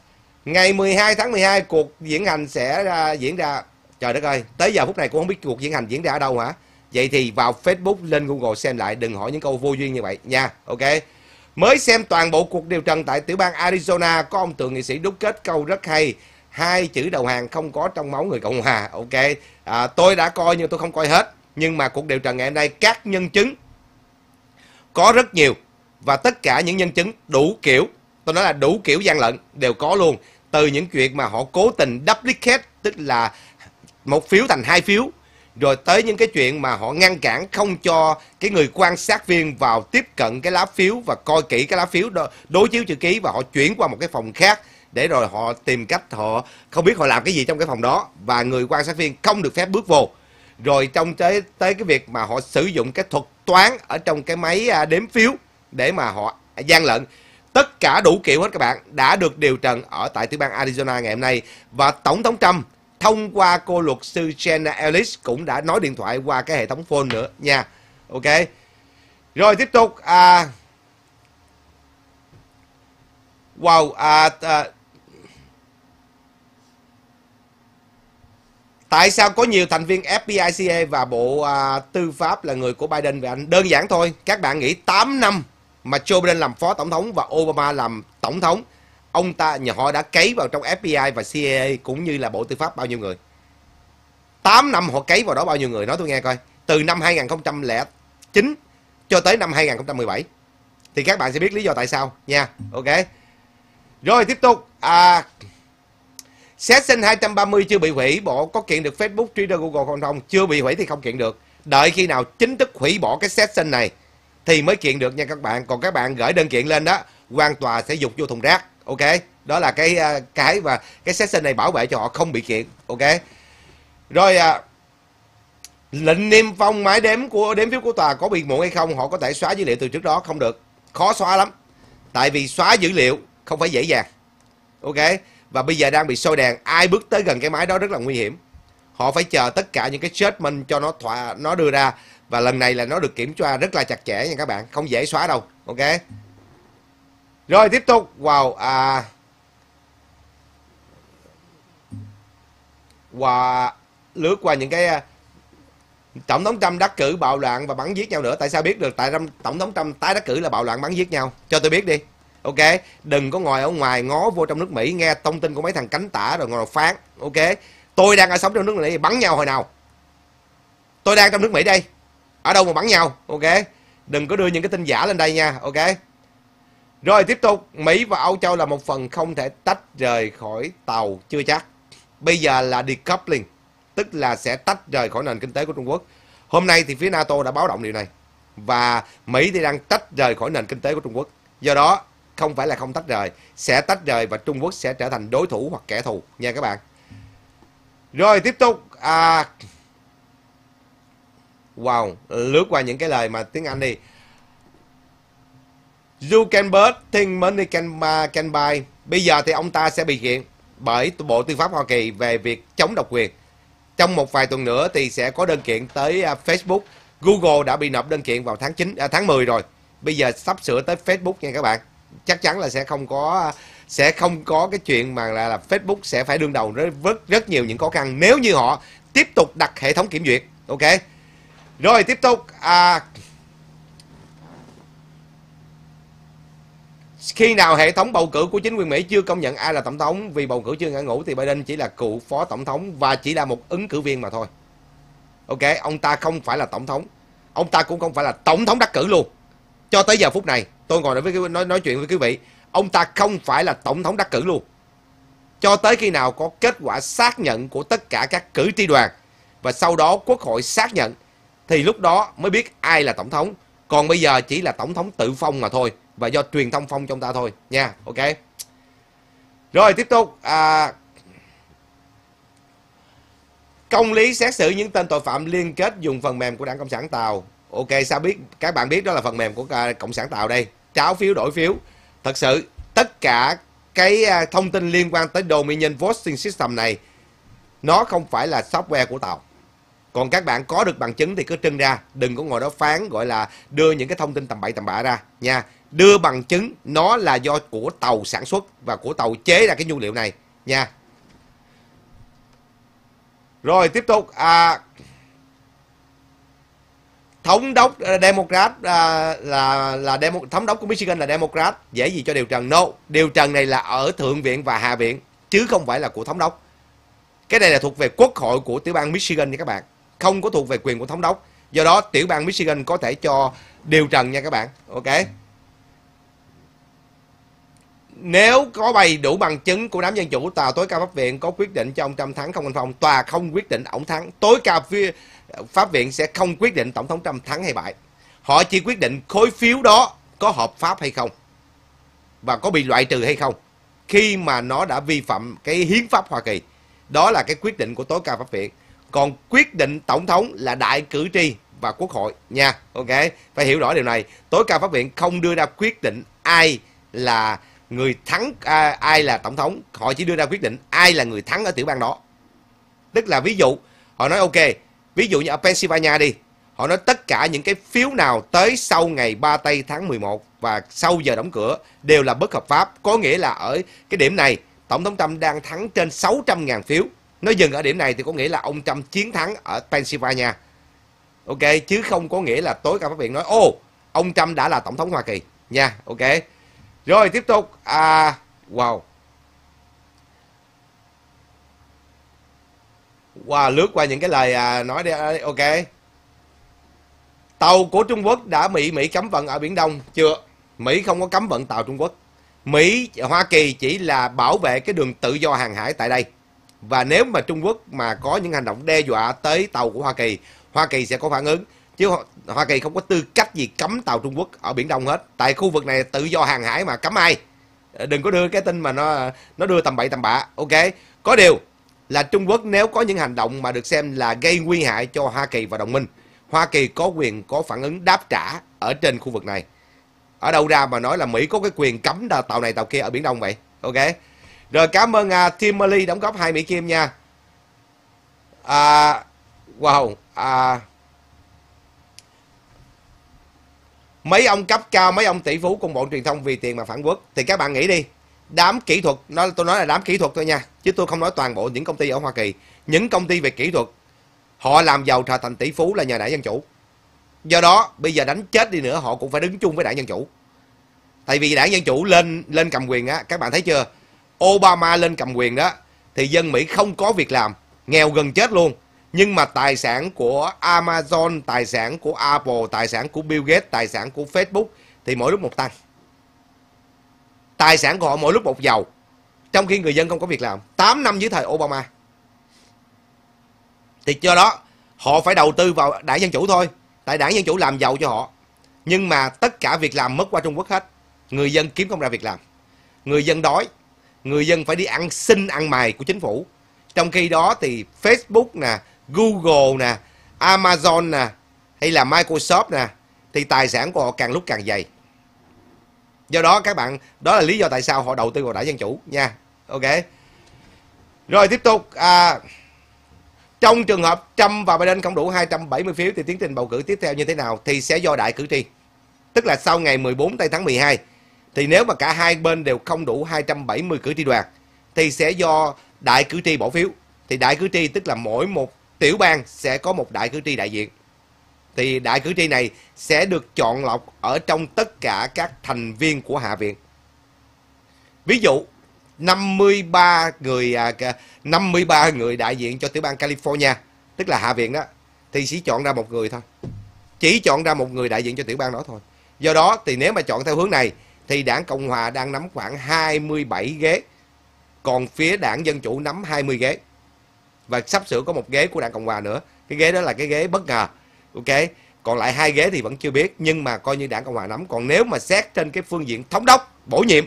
ngày 12 tháng 12 cuộc diễn hành sẽ ra, diễn ra trời đất ơi tới giờ phút này cũng không biết cuộc diễn hành diễn ra ở đâu hả vậy thì vào facebook lên google xem lại đừng hỏi những câu vô duyên như vậy nha ok mới xem toàn bộ cuộc điều trần tại tiểu bang arizona có ông tượng nghị sĩ đúc kết câu rất hay hai chữ đầu hàng không có trong máu người cộng hòa ok à, tôi đã coi nhưng tôi không coi hết nhưng mà cuộc điều trần ngày hôm nay các nhân chứng có rất nhiều và tất cả những nhân chứng đủ kiểu tôi nói là đủ kiểu gian lận đều có luôn từ những chuyện mà họ cố tình duplicate tức là một phiếu thành hai phiếu rồi tới những cái chuyện mà họ ngăn cản không cho cái người quan sát viên vào tiếp cận cái lá phiếu và coi kỹ cái lá phiếu đối chiếu chữ ký và họ chuyển qua một cái phòng khác để rồi họ tìm cách họ không biết họ làm cái gì trong cái phòng đó và người quan sát viên không được phép bước vô rồi trong tới tới cái việc mà họ sử dụng cái thuật toán ở trong cái máy à, đếm phiếu để mà họ gian lận tất cả đủ kiểu hết các bạn đã được điều trần ở tại tiểu bang Arizona ngày hôm nay và tổng thống Trump thông qua cô luật sư Jenna Ellis cũng đã nói điện thoại qua cái hệ thống phone nữa nha ok rồi tiếp tục à wow à, à Tại sao có nhiều thành viên FPICA và Bộ à, Tư pháp là người của Biden vậy anh? Đơn giản thôi, các bạn nghĩ 8 năm mà Joe Biden làm phó tổng thống và Obama làm tổng thống, ông ta nhà họ đã cấy vào trong FBI và CIA cũng như là Bộ Tư pháp bao nhiêu người? 8 năm họ cấy vào đó bao nhiêu người? Nói tôi nghe coi. Từ năm 2009 cho tới năm 2017. Thì các bạn sẽ biết lý do tại sao nha. Ok. Rồi tiếp tục. À, sinh 230 chưa bị hủy, bộ có kiện được Facebook, Twitter, Google không thông, chưa bị hủy thì không kiện được. Đợi khi nào chính thức hủy bỏ cái sinh này thì mới kiện được nha các bạn. Còn các bạn gửi đơn kiện lên đó, quan tòa sẽ dục vô thùng rác. Ok, đó là cái à, cái và cái sinh này bảo vệ cho họ không bị kiện. Ok. Rồi à, lệnh niêm phong mãi đếm của đếm phiếu của tòa có bị muộn hay không, họ có thể xóa dữ liệu từ trước đó không được. Khó xóa lắm. Tại vì xóa dữ liệu không phải dễ dàng. Ok và bây giờ đang bị sôi đèn ai bước tới gần cái máy đó rất là nguy hiểm họ phải chờ tất cả những cái statement cho nó thỏa nó đưa ra và lần này là nó được kiểm tra rất là chặt chẽ nha các bạn không dễ xóa đâu ok rồi tiếp tục wow à và lướt qua những cái à, tổng thống Trump đắc cử bạo loạn và bắn giết nhau nữa tại sao biết được tại tổng thống Trump tái đắc cử là bạo loạn bắn giết nhau cho tôi biết đi ok đừng có ngồi ở ngoài ngó vô trong nước mỹ nghe thông tin của mấy thằng cánh tả rồi ngồi phán ok tôi đang ở sống trong nước mỹ bắn nhau hồi nào tôi đang trong nước mỹ đây ở đâu mà bắn nhau ok đừng có đưa những cái tin giả lên đây nha ok rồi tiếp tục mỹ và âu châu là một phần không thể tách rời khỏi tàu chưa chắc bây giờ là decoupling tức là sẽ tách rời khỏi nền kinh tế của trung quốc hôm nay thì phía nato đã báo động điều này và mỹ thì đang tách rời khỏi nền kinh tế của trung quốc do đó không phải là không tách rời sẽ tách rời và Trung Quốc sẽ trở thành đối thủ hoặc kẻ thù nha các bạn rồi tiếp tục à, wow lướt qua những cái lời mà tiếng Anh đi Zuckerberg think money can, uh, can buy bây giờ thì ông ta sẽ bị kiện bởi Bộ Tư pháp Hoa Kỳ về việc chống độc quyền trong một vài tuần nữa thì sẽ có đơn kiện tới à, Facebook Google đã bị nộp đơn kiện vào tháng 9 à, tháng 10 rồi bây giờ sắp sửa tới Facebook nha các bạn chắc chắn là sẽ không có sẽ không có cái chuyện mà là, là Facebook sẽ phải đương đầu với rất, rất nhiều những khó khăn nếu như họ tiếp tục đặt hệ thống kiểm duyệt ok rồi tiếp tục à, khi nào hệ thống bầu cử của chính quyền Mỹ chưa công nhận ai là tổng thống vì bầu cử chưa ngã ngũ thì Biden chỉ là cựu phó tổng thống và chỉ là một ứng cử viên mà thôi ok ông ta không phải là tổng thống ông ta cũng không phải là tổng thống đắc cử luôn cho tới giờ phút này tôi ngồi nói với nói nói chuyện với quý vị ông ta không phải là tổng thống đắc cử luôn cho tới khi nào có kết quả xác nhận của tất cả các cử tri đoàn và sau đó quốc hội xác nhận thì lúc đó mới biết ai là tổng thống còn bây giờ chỉ là tổng thống tự phong mà thôi và do truyền thông phong trong ta thôi nha ok rồi tiếp tục à, công lý xét xử những tên tội phạm liên kết dùng phần mềm của đảng cộng sản tàu ok sao biết các bạn biết đó là phần mềm của à, cộng sản tàu đây tráo phiếu đổi phiếu thật sự tất cả cái à, thông tin liên quan tới Dominion Voting System này nó không phải là software của tàu còn các bạn có được bằng chứng thì cứ trưng ra đừng có ngồi đó phán gọi là đưa những cái thông tin tầm bậy tầm bạ ra nha đưa bằng chứng nó là do của tàu sản xuất và của tàu chế ra cái nhu liệu này nha rồi tiếp tục à, thống đốc ờ, Democrat à, là là demo, thống đốc của Michigan là Democrat dễ gì cho điều trần no điều trần này là ở thượng viện và hạ viện chứ không phải là của thống đốc cái này là thuộc về quốc hội của tiểu bang Michigan nha các bạn không có thuộc về quyền của thống đốc do đó tiểu bang Michigan có thể cho điều trần nha các bạn ok nếu có bày đủ bằng chứng của đám dân chủ tòa tối cao pháp viện có quyết định cho ông Trump thắng không anh Phong tòa không quyết định ổng thắng tối cao phía pháp viện sẽ không quyết định tổng thống Trump thắng hay bại. Họ chỉ quyết định khối phiếu đó có hợp pháp hay không và có bị loại trừ hay không khi mà nó đã vi phạm cái hiến pháp Hoa Kỳ. Đó là cái quyết định của tối cao pháp viện. Còn quyết định tổng thống là đại cử tri và quốc hội nha. Ok, phải hiểu rõ điều này. Tối cao pháp viện không đưa ra quyết định ai là người thắng à, ai là tổng thống, họ chỉ đưa ra quyết định ai là người thắng ở tiểu bang đó. Tức là ví dụ họ nói ok Ví dụ như ở Pennsylvania đi, họ nói tất cả những cái phiếu nào tới sau ngày 3 tây tháng 11 và sau giờ đóng cửa đều là bất hợp pháp. Có nghĩa là ở cái điểm này, Tổng thống Trump đang thắng trên 600.000 phiếu. Nó dừng ở điểm này thì có nghĩa là ông Trump chiến thắng ở Pennsylvania. Ok, chứ không có nghĩa là tối cao pháp viện nói ô, ông Trump đã là Tổng thống Hoa Kỳ. Nha, yeah, ok. Rồi tiếp tục, à, wow, qua wow, lướt qua những cái lời à, nói đi à, ok tàu của Trung Quốc đã bị Mỹ cấm vận ở Biển Đông chưa Mỹ không có cấm vận tàu Trung Quốc Mỹ Hoa Kỳ chỉ là bảo vệ cái đường tự do hàng hải tại đây và nếu mà Trung Quốc mà có những hành động đe dọa tới tàu của Hoa Kỳ Hoa Kỳ sẽ có phản ứng chứ Hoa Kỳ không có tư cách gì cấm tàu Trung Quốc ở Biển Đông hết tại khu vực này tự do hàng hải mà cấm ai đừng có đưa cái tin mà nó nó đưa tầm bậy tầm bạ ok có điều là Trung Quốc nếu có những hành động mà được xem là gây nguy hại cho Hoa Kỳ và đồng minh, Hoa Kỳ có quyền có phản ứng đáp trả ở trên khu vực này. Ở đâu ra mà nói là Mỹ có cái quyền cấm tàu này tàu kia ở Biển Đông vậy? Ok. Rồi cảm ơn uh, à, Timberly đóng góp hai Mỹ Kim nha. À, wow. À, mấy ông cấp cao, mấy ông tỷ phú cùng bọn truyền thông vì tiền mà phản quốc. Thì các bạn nghĩ đi, đám kỹ thuật nó tôi nói là đám kỹ thuật thôi nha chứ tôi không nói toàn bộ những công ty ở Hoa Kỳ những công ty về kỹ thuật họ làm giàu trở thành tỷ phú là nhờ đảng dân chủ do đó bây giờ đánh chết đi nữa họ cũng phải đứng chung với đảng dân chủ tại vì đảng dân chủ lên lên cầm quyền á các bạn thấy chưa Obama lên cầm quyền đó thì dân Mỹ không có việc làm nghèo gần chết luôn nhưng mà tài sản của Amazon tài sản của Apple tài sản của Bill Gates tài sản của Facebook thì mỗi lúc một tăng Tài sản của họ mỗi lúc một giàu Trong khi người dân không có việc làm 8 năm dưới thời Obama Thì do đó Họ phải đầu tư vào đảng Dân Chủ thôi Tại đảng Dân Chủ làm giàu cho họ Nhưng mà tất cả việc làm mất qua Trung Quốc hết Người dân kiếm không ra việc làm Người dân đói Người dân phải đi ăn xin ăn mày của chính phủ Trong khi đó thì Facebook nè Google nè Amazon nè Hay là Microsoft nè Thì tài sản của họ càng lúc càng dày do đó các bạn đó là lý do tại sao họ đầu tư vào đại dân chủ nha ok rồi tiếp tục à, trong trường hợp trăm và Biden không đủ 270 phiếu thì tiến trình bầu cử tiếp theo như thế nào thì sẽ do đại cử tri tức là sau ngày 14 tây tháng 12 thì nếu mà cả hai bên đều không đủ 270 cử tri đoàn thì sẽ do đại cử tri bỏ phiếu thì đại cử tri tức là mỗi một tiểu bang sẽ có một đại cử tri đại diện thì đại cử tri này sẽ được chọn lọc ở trong tất cả các thành viên của Hạ viện. Ví dụ, 53 người 53 à, người đại diện cho tiểu bang California, tức là Hạ viện đó, thì chỉ chọn ra một người thôi. Chỉ chọn ra một người đại diện cho tiểu bang đó thôi. Do đó thì nếu mà chọn theo hướng này thì đảng Cộng hòa đang nắm khoảng 27 ghế, còn phía đảng Dân chủ nắm 20 ghế. Và sắp sửa có một ghế của đảng Cộng hòa nữa. Cái ghế đó là cái ghế bất ngờ ok còn lại hai ghế thì vẫn chưa biết nhưng mà coi như đảng cộng hòa nắm còn nếu mà xét trên cái phương diện thống đốc bổ nhiệm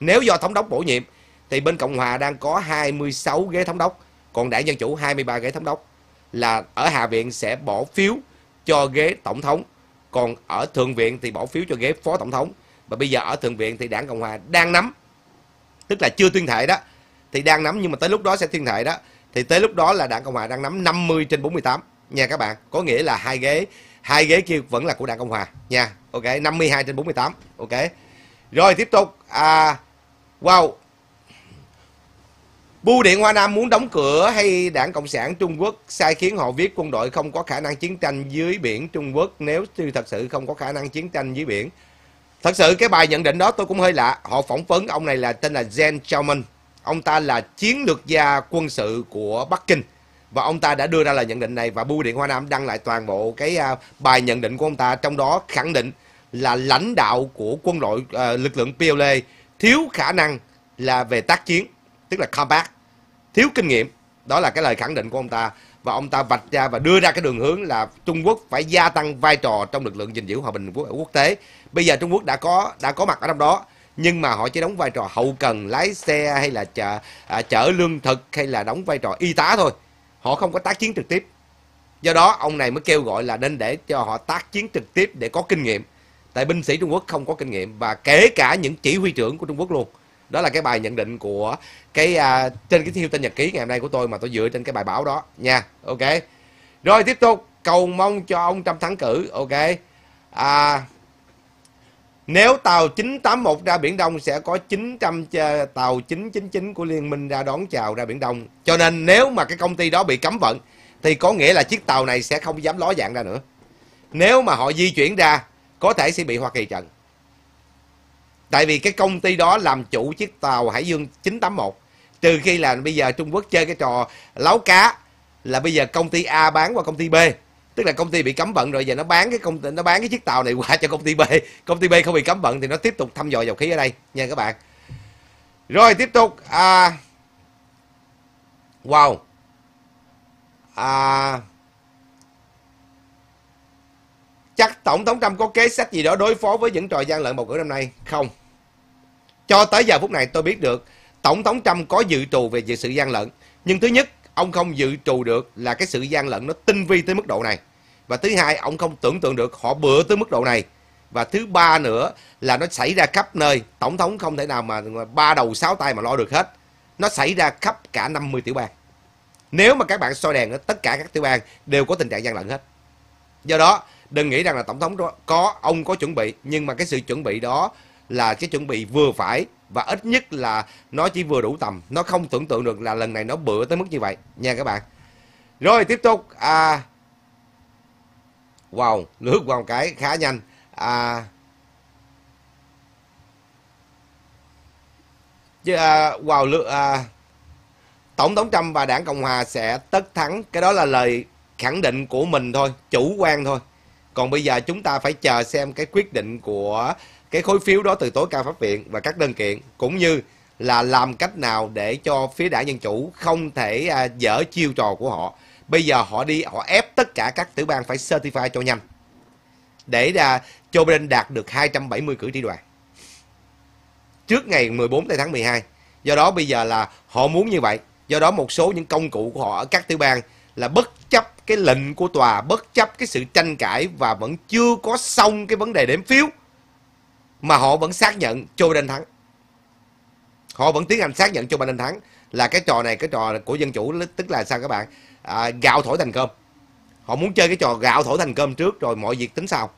nếu do thống đốc bổ nhiệm thì bên cộng hòa đang có 26 ghế thống đốc còn đảng dân chủ 23 ghế thống đốc là ở hạ viện sẽ bỏ phiếu cho ghế tổng thống còn ở thượng viện thì bỏ phiếu cho ghế phó tổng thống và bây giờ ở thượng viện thì đảng cộng hòa đang nắm tức là chưa tuyên thệ đó thì đang nắm nhưng mà tới lúc đó sẽ tuyên thệ đó thì tới lúc đó là đảng cộng hòa đang nắm 50 trên 48 nha các bạn có nghĩa là hai ghế hai ghế kia vẫn là của đảng cộng hòa nha ok 52 trên 48 ok rồi tiếp tục à, wow bu điện Hoa Nam muốn đóng cửa hay đảng Cộng sản Trung Quốc sai khiến họ viết quân đội không có khả năng chiến tranh dưới biển Trung Quốc nếu như thật sự không có khả năng chiến tranh dưới biển. Thật sự cái bài nhận định đó tôi cũng hơi lạ. Họ phỏng vấn ông này là tên là Jen Chauman. Ông ta là chiến lược gia quân sự của Bắc Kinh và ông ta đã đưa ra lời nhận định này và Bưu điện Hoa Nam đăng lại toàn bộ cái à, bài nhận định của ông ta trong đó khẳng định là lãnh đạo của quân đội uh, lực lượng PLA thiếu khả năng là về tác chiến tức là combat thiếu kinh nghiệm đó là cái lời khẳng định của ông ta và ông ta vạch ra và đưa ra cái đường hướng là Trung Quốc phải gia tăng vai trò trong lực lượng gìn giữ hòa bình quốc, quốc tế bây giờ Trung Quốc đã có đã có mặt ở trong đó nhưng mà họ chỉ đóng vai trò hậu cần lái xe hay là chở à, chở lương thực hay là đóng vai trò y tá thôi họ không có tác chiến trực tiếp do đó ông này mới kêu gọi là nên để cho họ tác chiến trực tiếp để có kinh nghiệm tại binh sĩ trung quốc không có kinh nghiệm và kể cả những chỉ huy trưởng của trung quốc luôn đó là cái bài nhận định của cái à, trên cái thiêu tên nhật ký ngày hôm nay của tôi mà tôi dựa trên cái bài báo đó nha ok rồi tiếp tục cầu mong cho ông trump thắng cử ok à, nếu tàu 981 ra Biển Đông sẽ có 900 tàu 999 của Liên minh ra đón chào ra Biển Đông. Cho nên nếu mà cái công ty đó bị cấm vận thì có nghĩa là chiếc tàu này sẽ không dám ló dạng ra nữa. Nếu mà họ di chuyển ra có thể sẽ bị Hoa Kỳ trận. Tại vì cái công ty đó làm chủ chiếc tàu Hải Dương 981. Trừ khi là bây giờ Trung Quốc chơi cái trò láo cá là bây giờ công ty A bán qua công ty B tức là công ty bị cấm vận rồi giờ nó bán cái công ty nó bán cái chiếc tàu này qua cho công ty B công ty B không bị cấm vận thì nó tiếp tục thăm dò dầu khí ở đây nha các bạn rồi tiếp tục à, wow à, chắc tổng thống Trump có kế sách gì đó đối phó với những trò gian lận bầu cử năm nay không cho tới giờ phút này tôi biết được tổng thống Trump có dự trù về sự gian lận nhưng thứ nhất ông không dự trù được là cái sự gian lận nó tinh vi tới mức độ này và thứ hai ông không tưởng tượng được họ bựa tới mức độ này và thứ ba nữa là nó xảy ra khắp nơi tổng thống không thể nào mà ba đầu sáu tay mà lo được hết nó xảy ra khắp cả 50 tiểu bang nếu mà các bạn soi đèn tất cả các tiểu bang đều có tình trạng gian lận hết do đó đừng nghĩ rằng là tổng thống có ông có chuẩn bị nhưng mà cái sự chuẩn bị đó là cái chuẩn bị vừa phải và ít nhất là nó chỉ vừa đủ tầm nó không tưởng tượng được là lần này nó bựa tới mức như vậy nha các bạn rồi tiếp tục à, Wow, lướt qua một cái khá nhanh. À, chứ à, wow lướt à, tổng thống Trump và đảng Cộng hòa sẽ tất thắng. Cái đó là lời khẳng định của mình thôi, chủ quan thôi. Còn bây giờ chúng ta phải chờ xem cái quyết định của cái khối phiếu đó từ tối cao pháp viện và các đơn kiện cũng như là làm cách nào để cho phía đảng Dân Chủ không thể à, dở chiêu trò của họ. Bây giờ họ đi họ ép tất cả các tiểu bang phải certify cho nhanh. Để ra Joe Biden đạt được 270 cử tri đoàn. Trước ngày 14 tháng 12. Do đó bây giờ là họ muốn như vậy. Do đó một số những công cụ của họ ở các tiểu bang là bất chấp cái lệnh của tòa, bất chấp cái sự tranh cãi và vẫn chưa có xong cái vấn đề đếm phiếu mà họ vẫn xác nhận Joe Biden thắng. Họ vẫn tiến hành xác nhận Joe Biden thắng là cái trò này cái trò của dân chủ tức là sao các bạn? à, gạo thổi thành cơm họ muốn chơi cái trò gạo thổi thành cơm trước rồi mọi việc tính sau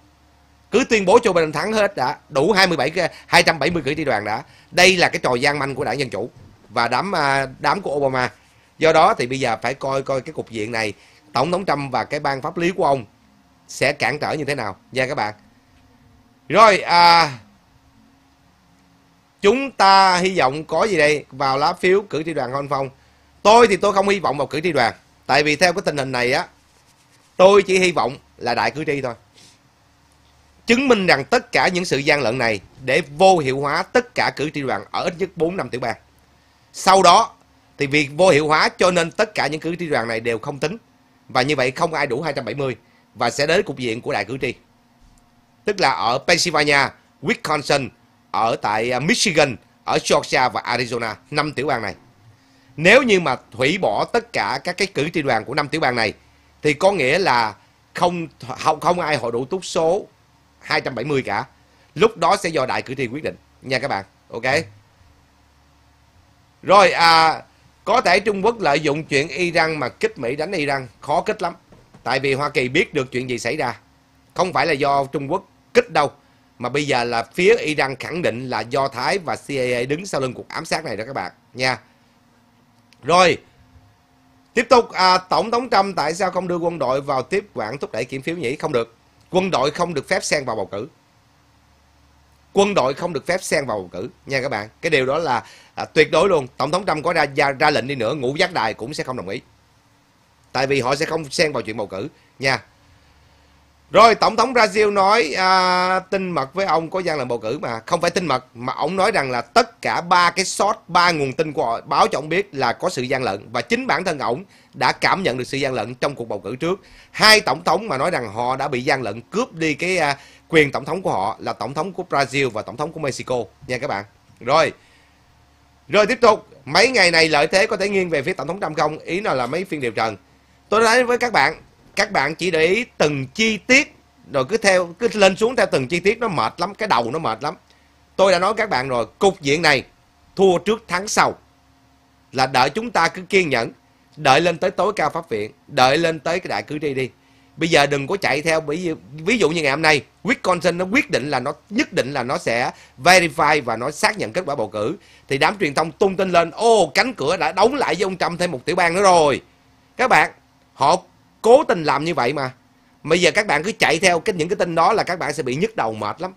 cứ tuyên bố cho Biden thắng hết đã đủ 27 270 cử tri đoàn đã đây là cái trò gian manh của đảng dân chủ và đám à, đám của Obama do đó thì bây giờ phải coi coi cái cục diện này tổng thống Trump và cái ban pháp lý của ông sẽ cản trở như thế nào nha các bạn rồi à, chúng ta hy vọng có gì đây vào lá phiếu cử tri đoàn Hồng Phong tôi thì tôi không hy vọng vào cử tri đoàn tại vì theo cái tình hình này á tôi chỉ hy vọng là đại cử tri thôi chứng minh rằng tất cả những sự gian lận này để vô hiệu hóa tất cả cử tri đoàn ở ít nhất 4 năm tiểu bang. Sau đó thì việc vô hiệu hóa cho nên tất cả những cử tri đoàn này đều không tính và như vậy không ai đủ 270 và sẽ đến cục diện của đại cử tri. Tức là ở Pennsylvania, Wisconsin, ở tại à, Michigan, ở Georgia và Arizona, năm tiểu bang này nếu như mà hủy bỏ tất cả các cái cử tri đoàn của năm tiểu bang này thì có nghĩa là không không không ai hội đủ túc số 270 cả. Lúc đó sẽ do đại cử tri quyết định nha các bạn. Ok. Rồi à có thể Trung Quốc lợi dụng chuyện Iran mà kích Mỹ đánh Iran khó kích lắm. Tại vì Hoa Kỳ biết được chuyện gì xảy ra. Không phải là do Trung Quốc kích đâu mà bây giờ là phía Iran khẳng định là do Thái và CIA đứng sau lưng cuộc ám sát này đó các bạn nha. Rồi, tiếp tục, à, Tổng thống Trump tại sao không đưa quân đội vào tiếp quản thúc đẩy kiểm phiếu nhỉ? Không được. Quân đội không được phép xen vào bầu cử. Quân đội không được phép xen vào bầu cử nha các bạn. Cái điều đó là à, tuyệt đối luôn. Tổng thống Trump có ra, ra ra lệnh đi nữa, ngũ giác đài cũng sẽ không đồng ý. Tại vì họ sẽ không xen vào chuyện bầu cử nha. Rồi tổng thống Brazil nói à, tin mật với ông có gian lận bầu cử mà không phải tin mật mà ông nói rằng là tất cả ba cái source ba nguồn tin của báo cho ông biết là có sự gian lận và chính bản thân ông đã cảm nhận được sự gian lận trong cuộc bầu cử trước. Hai tổng thống mà nói rằng họ đã bị gian lận cướp đi cái à, quyền tổng thống của họ là tổng thống của Brazil và tổng thống của Mexico nha các bạn. Rồi. Rồi tiếp tục, mấy ngày này lợi thế có thể nghiêng về phía tổng thống Trump không? Ý nào là mấy phiên điều trần. Tôi nói với các bạn, các bạn chỉ để ý từng chi tiết rồi cứ theo cứ lên xuống theo từng chi tiết nó mệt lắm cái đầu nó mệt lắm tôi đã nói các bạn rồi cục diện này thua trước thắng sau là đợi chúng ta cứ kiên nhẫn đợi lên tới tối cao pháp viện đợi lên tới cái đại cử tri đi bây giờ đừng có chạy theo bởi vì ví dụ như ngày hôm nay Wisconsin nó quyết định là nó nhất định là nó sẽ verify và nó xác nhận kết quả bầu cử thì đám truyền thông tung tin lên ô cánh cửa đã đóng lại với ông Trump thêm một tiểu bang nữa rồi các bạn họ cố tình làm như vậy mà bây giờ các bạn cứ chạy theo cái những cái tin đó là các bạn sẽ bị nhức đầu mệt lắm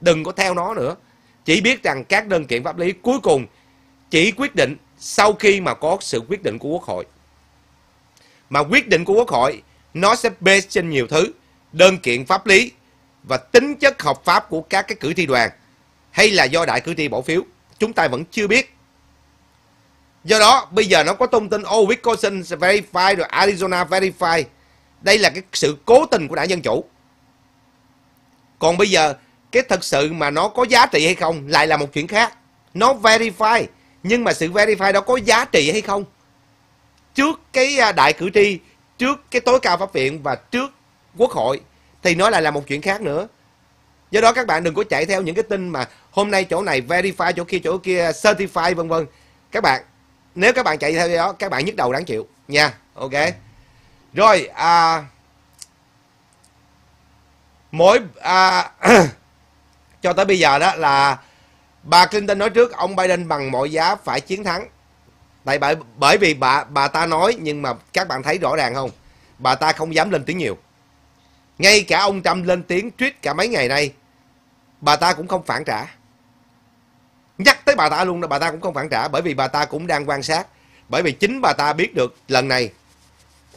đừng có theo nó nữa chỉ biết rằng các đơn kiện pháp lý cuối cùng chỉ quyết định sau khi mà có sự quyết định của quốc hội mà quyết định của quốc hội nó sẽ based trên nhiều thứ đơn kiện pháp lý và tính chất hợp pháp của các cái cử tri đoàn hay là do đại cử tri bỏ phiếu chúng ta vẫn chưa biết do đó bây giờ nó có thông tin oh Wisconsin verify rồi Arizona verify đây là cái sự cố tình của đảng dân chủ còn bây giờ cái thật sự mà nó có giá trị hay không lại là một chuyện khác nó verify nhưng mà sự verify đó có giá trị hay không trước cái à, đại cử tri trước cái tối cao pháp viện và trước quốc hội thì nó lại là một chuyện khác nữa do đó các bạn đừng có chạy theo những cái tin mà hôm nay chỗ này verify chỗ kia chỗ kia certify vân vân các bạn nếu các bạn chạy theo đó các bạn nhức đầu đáng chịu nha ok rồi à, mỗi à, cho tới bây giờ đó là bà Clinton nói trước ông Biden bằng mọi giá phải chiến thắng tại bởi bởi vì bà bà ta nói nhưng mà các bạn thấy rõ ràng không bà ta không dám lên tiếng nhiều ngay cả ông Trump lên tiếng tweet cả mấy ngày nay bà ta cũng không phản trả nhắc tới bà ta luôn đó bà ta cũng không phản trả bởi vì bà ta cũng đang quan sát bởi vì chính bà ta biết được lần này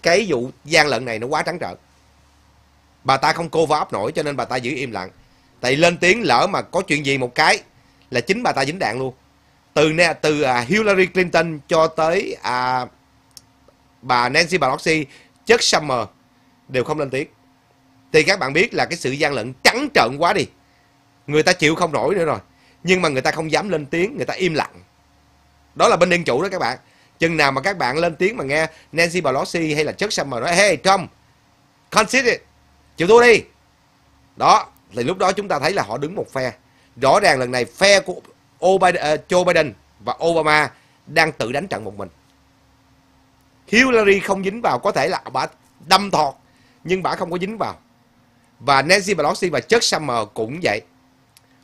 cái vụ gian lận này nó quá trắng trợn bà ta không cover up nổi cho nên bà ta giữ im lặng tại lên tiếng lỡ mà có chuyện gì một cái là chính bà ta dính đạn luôn từ nè từ à, Hillary Clinton cho tới à, bà Nancy Pelosi chất Summer đều không lên tiếng thì các bạn biết là cái sự gian lận trắng trợn quá đi người ta chịu không nổi nữa rồi nhưng mà người ta không dám lên tiếng người ta im lặng đó là bên dân chủ đó các bạn chừng nào mà các bạn lên tiếng mà nghe Nancy Pelosi hay là Chuck Schumer nói hey Trump consider chịu thua đi đó thì lúc đó chúng ta thấy là họ đứng một phe rõ ràng lần này phe của Obama, ờ, Joe Biden và Obama đang tự đánh trận một mình Hillary không dính vào có thể là bà đâm thọt nhưng bà không có dính vào và Nancy Pelosi và Chuck Schumer cũng vậy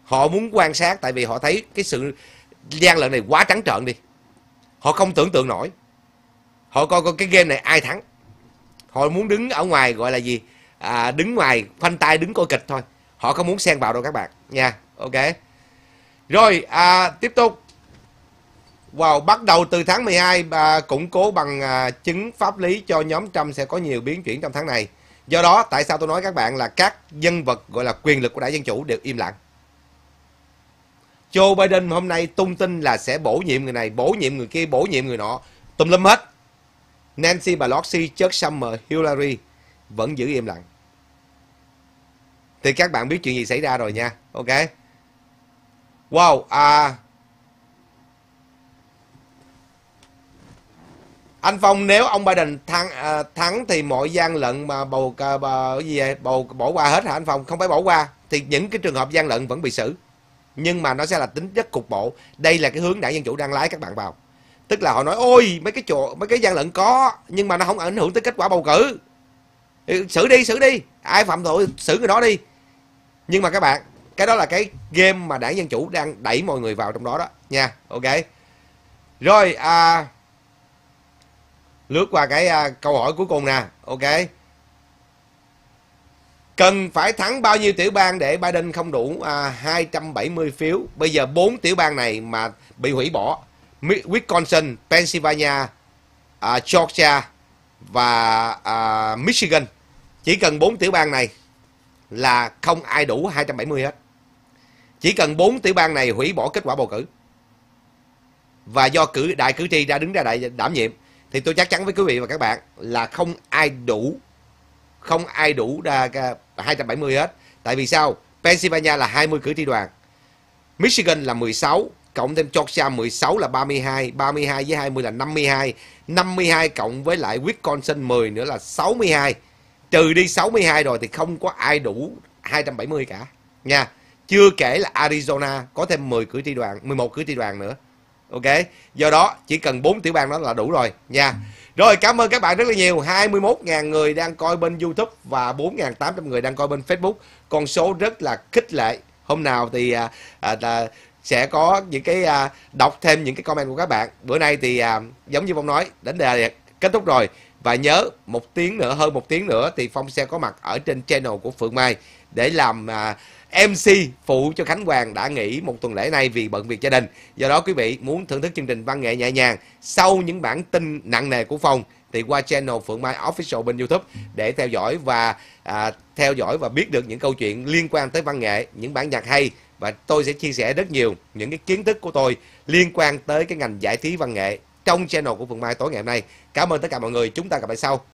họ muốn quan sát tại vì họ thấy cái sự gian lận này quá trắng trợn đi họ không tưởng tượng nổi họ coi coi cái game này ai thắng họ muốn đứng ở ngoài gọi là gì à, đứng ngoài phanh tay đứng coi kịch thôi họ không muốn xen vào đâu các bạn nha ok rồi à, tiếp tục Wow, bắt đầu từ tháng 12 à, củng cố bằng à, chứng pháp lý cho nhóm Trump sẽ có nhiều biến chuyển trong tháng này. Do đó, tại sao tôi nói các bạn là các nhân vật gọi là quyền lực của đảng Dân Chủ đều im lặng. Joe Biden hôm nay tung tin là sẽ bổ nhiệm người này, bổ nhiệm người kia, bổ nhiệm người nọ, tùm lum hết. Nancy Pelosi, Chuck Schumer, Hillary vẫn giữ im lặng. Thì các bạn biết chuyện gì xảy ra rồi nha, ok? Wow, à... Anh Phong nếu ông Biden thắng à, thắng thì mọi gian lận mà bầu, à, bầu gì vậy? Bầu bỏ qua hết hả anh Phong? Không phải bỏ qua thì những cái trường hợp gian lận vẫn bị xử nhưng mà nó sẽ là tính chất cục bộ đây là cái hướng đảng dân chủ đang lái các bạn vào tức là họ nói ôi mấy cái chỗ mấy cái gian lận có nhưng mà nó không ảnh hưởng tới kết quả bầu cử xử đi xử đi ai phạm tội xử người đó đi nhưng mà các bạn cái đó là cái game mà đảng dân chủ đang đẩy mọi người vào trong đó đó nha ok rồi à, lướt qua cái à, câu hỏi cuối cùng nè ok Cần phải thắng bao nhiêu tiểu bang để Biden không đủ à, 270 phiếu. Bây giờ bốn tiểu bang này mà bị hủy bỏ. Wisconsin, Pennsylvania, à, Georgia và à, Michigan. Chỉ cần bốn tiểu bang này là không ai đủ 270 hết. Chỉ cần bốn tiểu bang này hủy bỏ kết quả bầu cử và do cử đại cử tri ra đứng ra đại đảm nhiệm thì tôi chắc chắn với quý vị và các bạn là không ai đủ không ai đủ đa 270 hết. Tại vì sao? Pennsylvania là 20 cử tri đoàn. Michigan là 16, cộng thêm Georgia 16 là 32, 32 với 20 là 52, 52 cộng với lại Wisconsin 10 nữa là 62. Trừ đi 62 rồi thì không có ai đủ 270 cả nha. Chưa kể là Arizona có thêm 10 cử tri đoàn, 11 cử tri đoàn nữa. Ok, do đó chỉ cần 4 tiểu bang đó là đủ rồi nha. Rồi cảm ơn các bạn rất là nhiều 21.000 người đang coi bên Youtube Và 4.800 người đang coi bên Facebook Con số rất là khích lệ Hôm nào thì à, à, sẽ có những cái à, đọc thêm những cái comment của các bạn Bữa nay thì à, giống như Phong nói Đến đề kết thúc rồi và nhớ một tiếng nữa hơn một tiếng nữa thì Phong sẽ có mặt ở trên channel của Phượng Mai để làm à, MC phụ cho Khánh Hoàng đã nghỉ một tuần lễ nay vì bận việc gia đình. Do đó quý vị muốn thưởng thức chương trình văn nghệ nhẹ nhàng sau những bản tin nặng nề của phòng thì qua channel Phượng Mai Official bên YouTube để theo dõi và à, theo dõi và biết được những câu chuyện liên quan tới văn nghệ, những bản nhạc hay và tôi sẽ chia sẻ rất nhiều những cái kiến thức của tôi liên quan tới cái ngành giải trí văn nghệ trong channel của Phượng Mai tối ngày hôm nay. Cảm ơn tất cả mọi người, chúng ta gặp lại sau.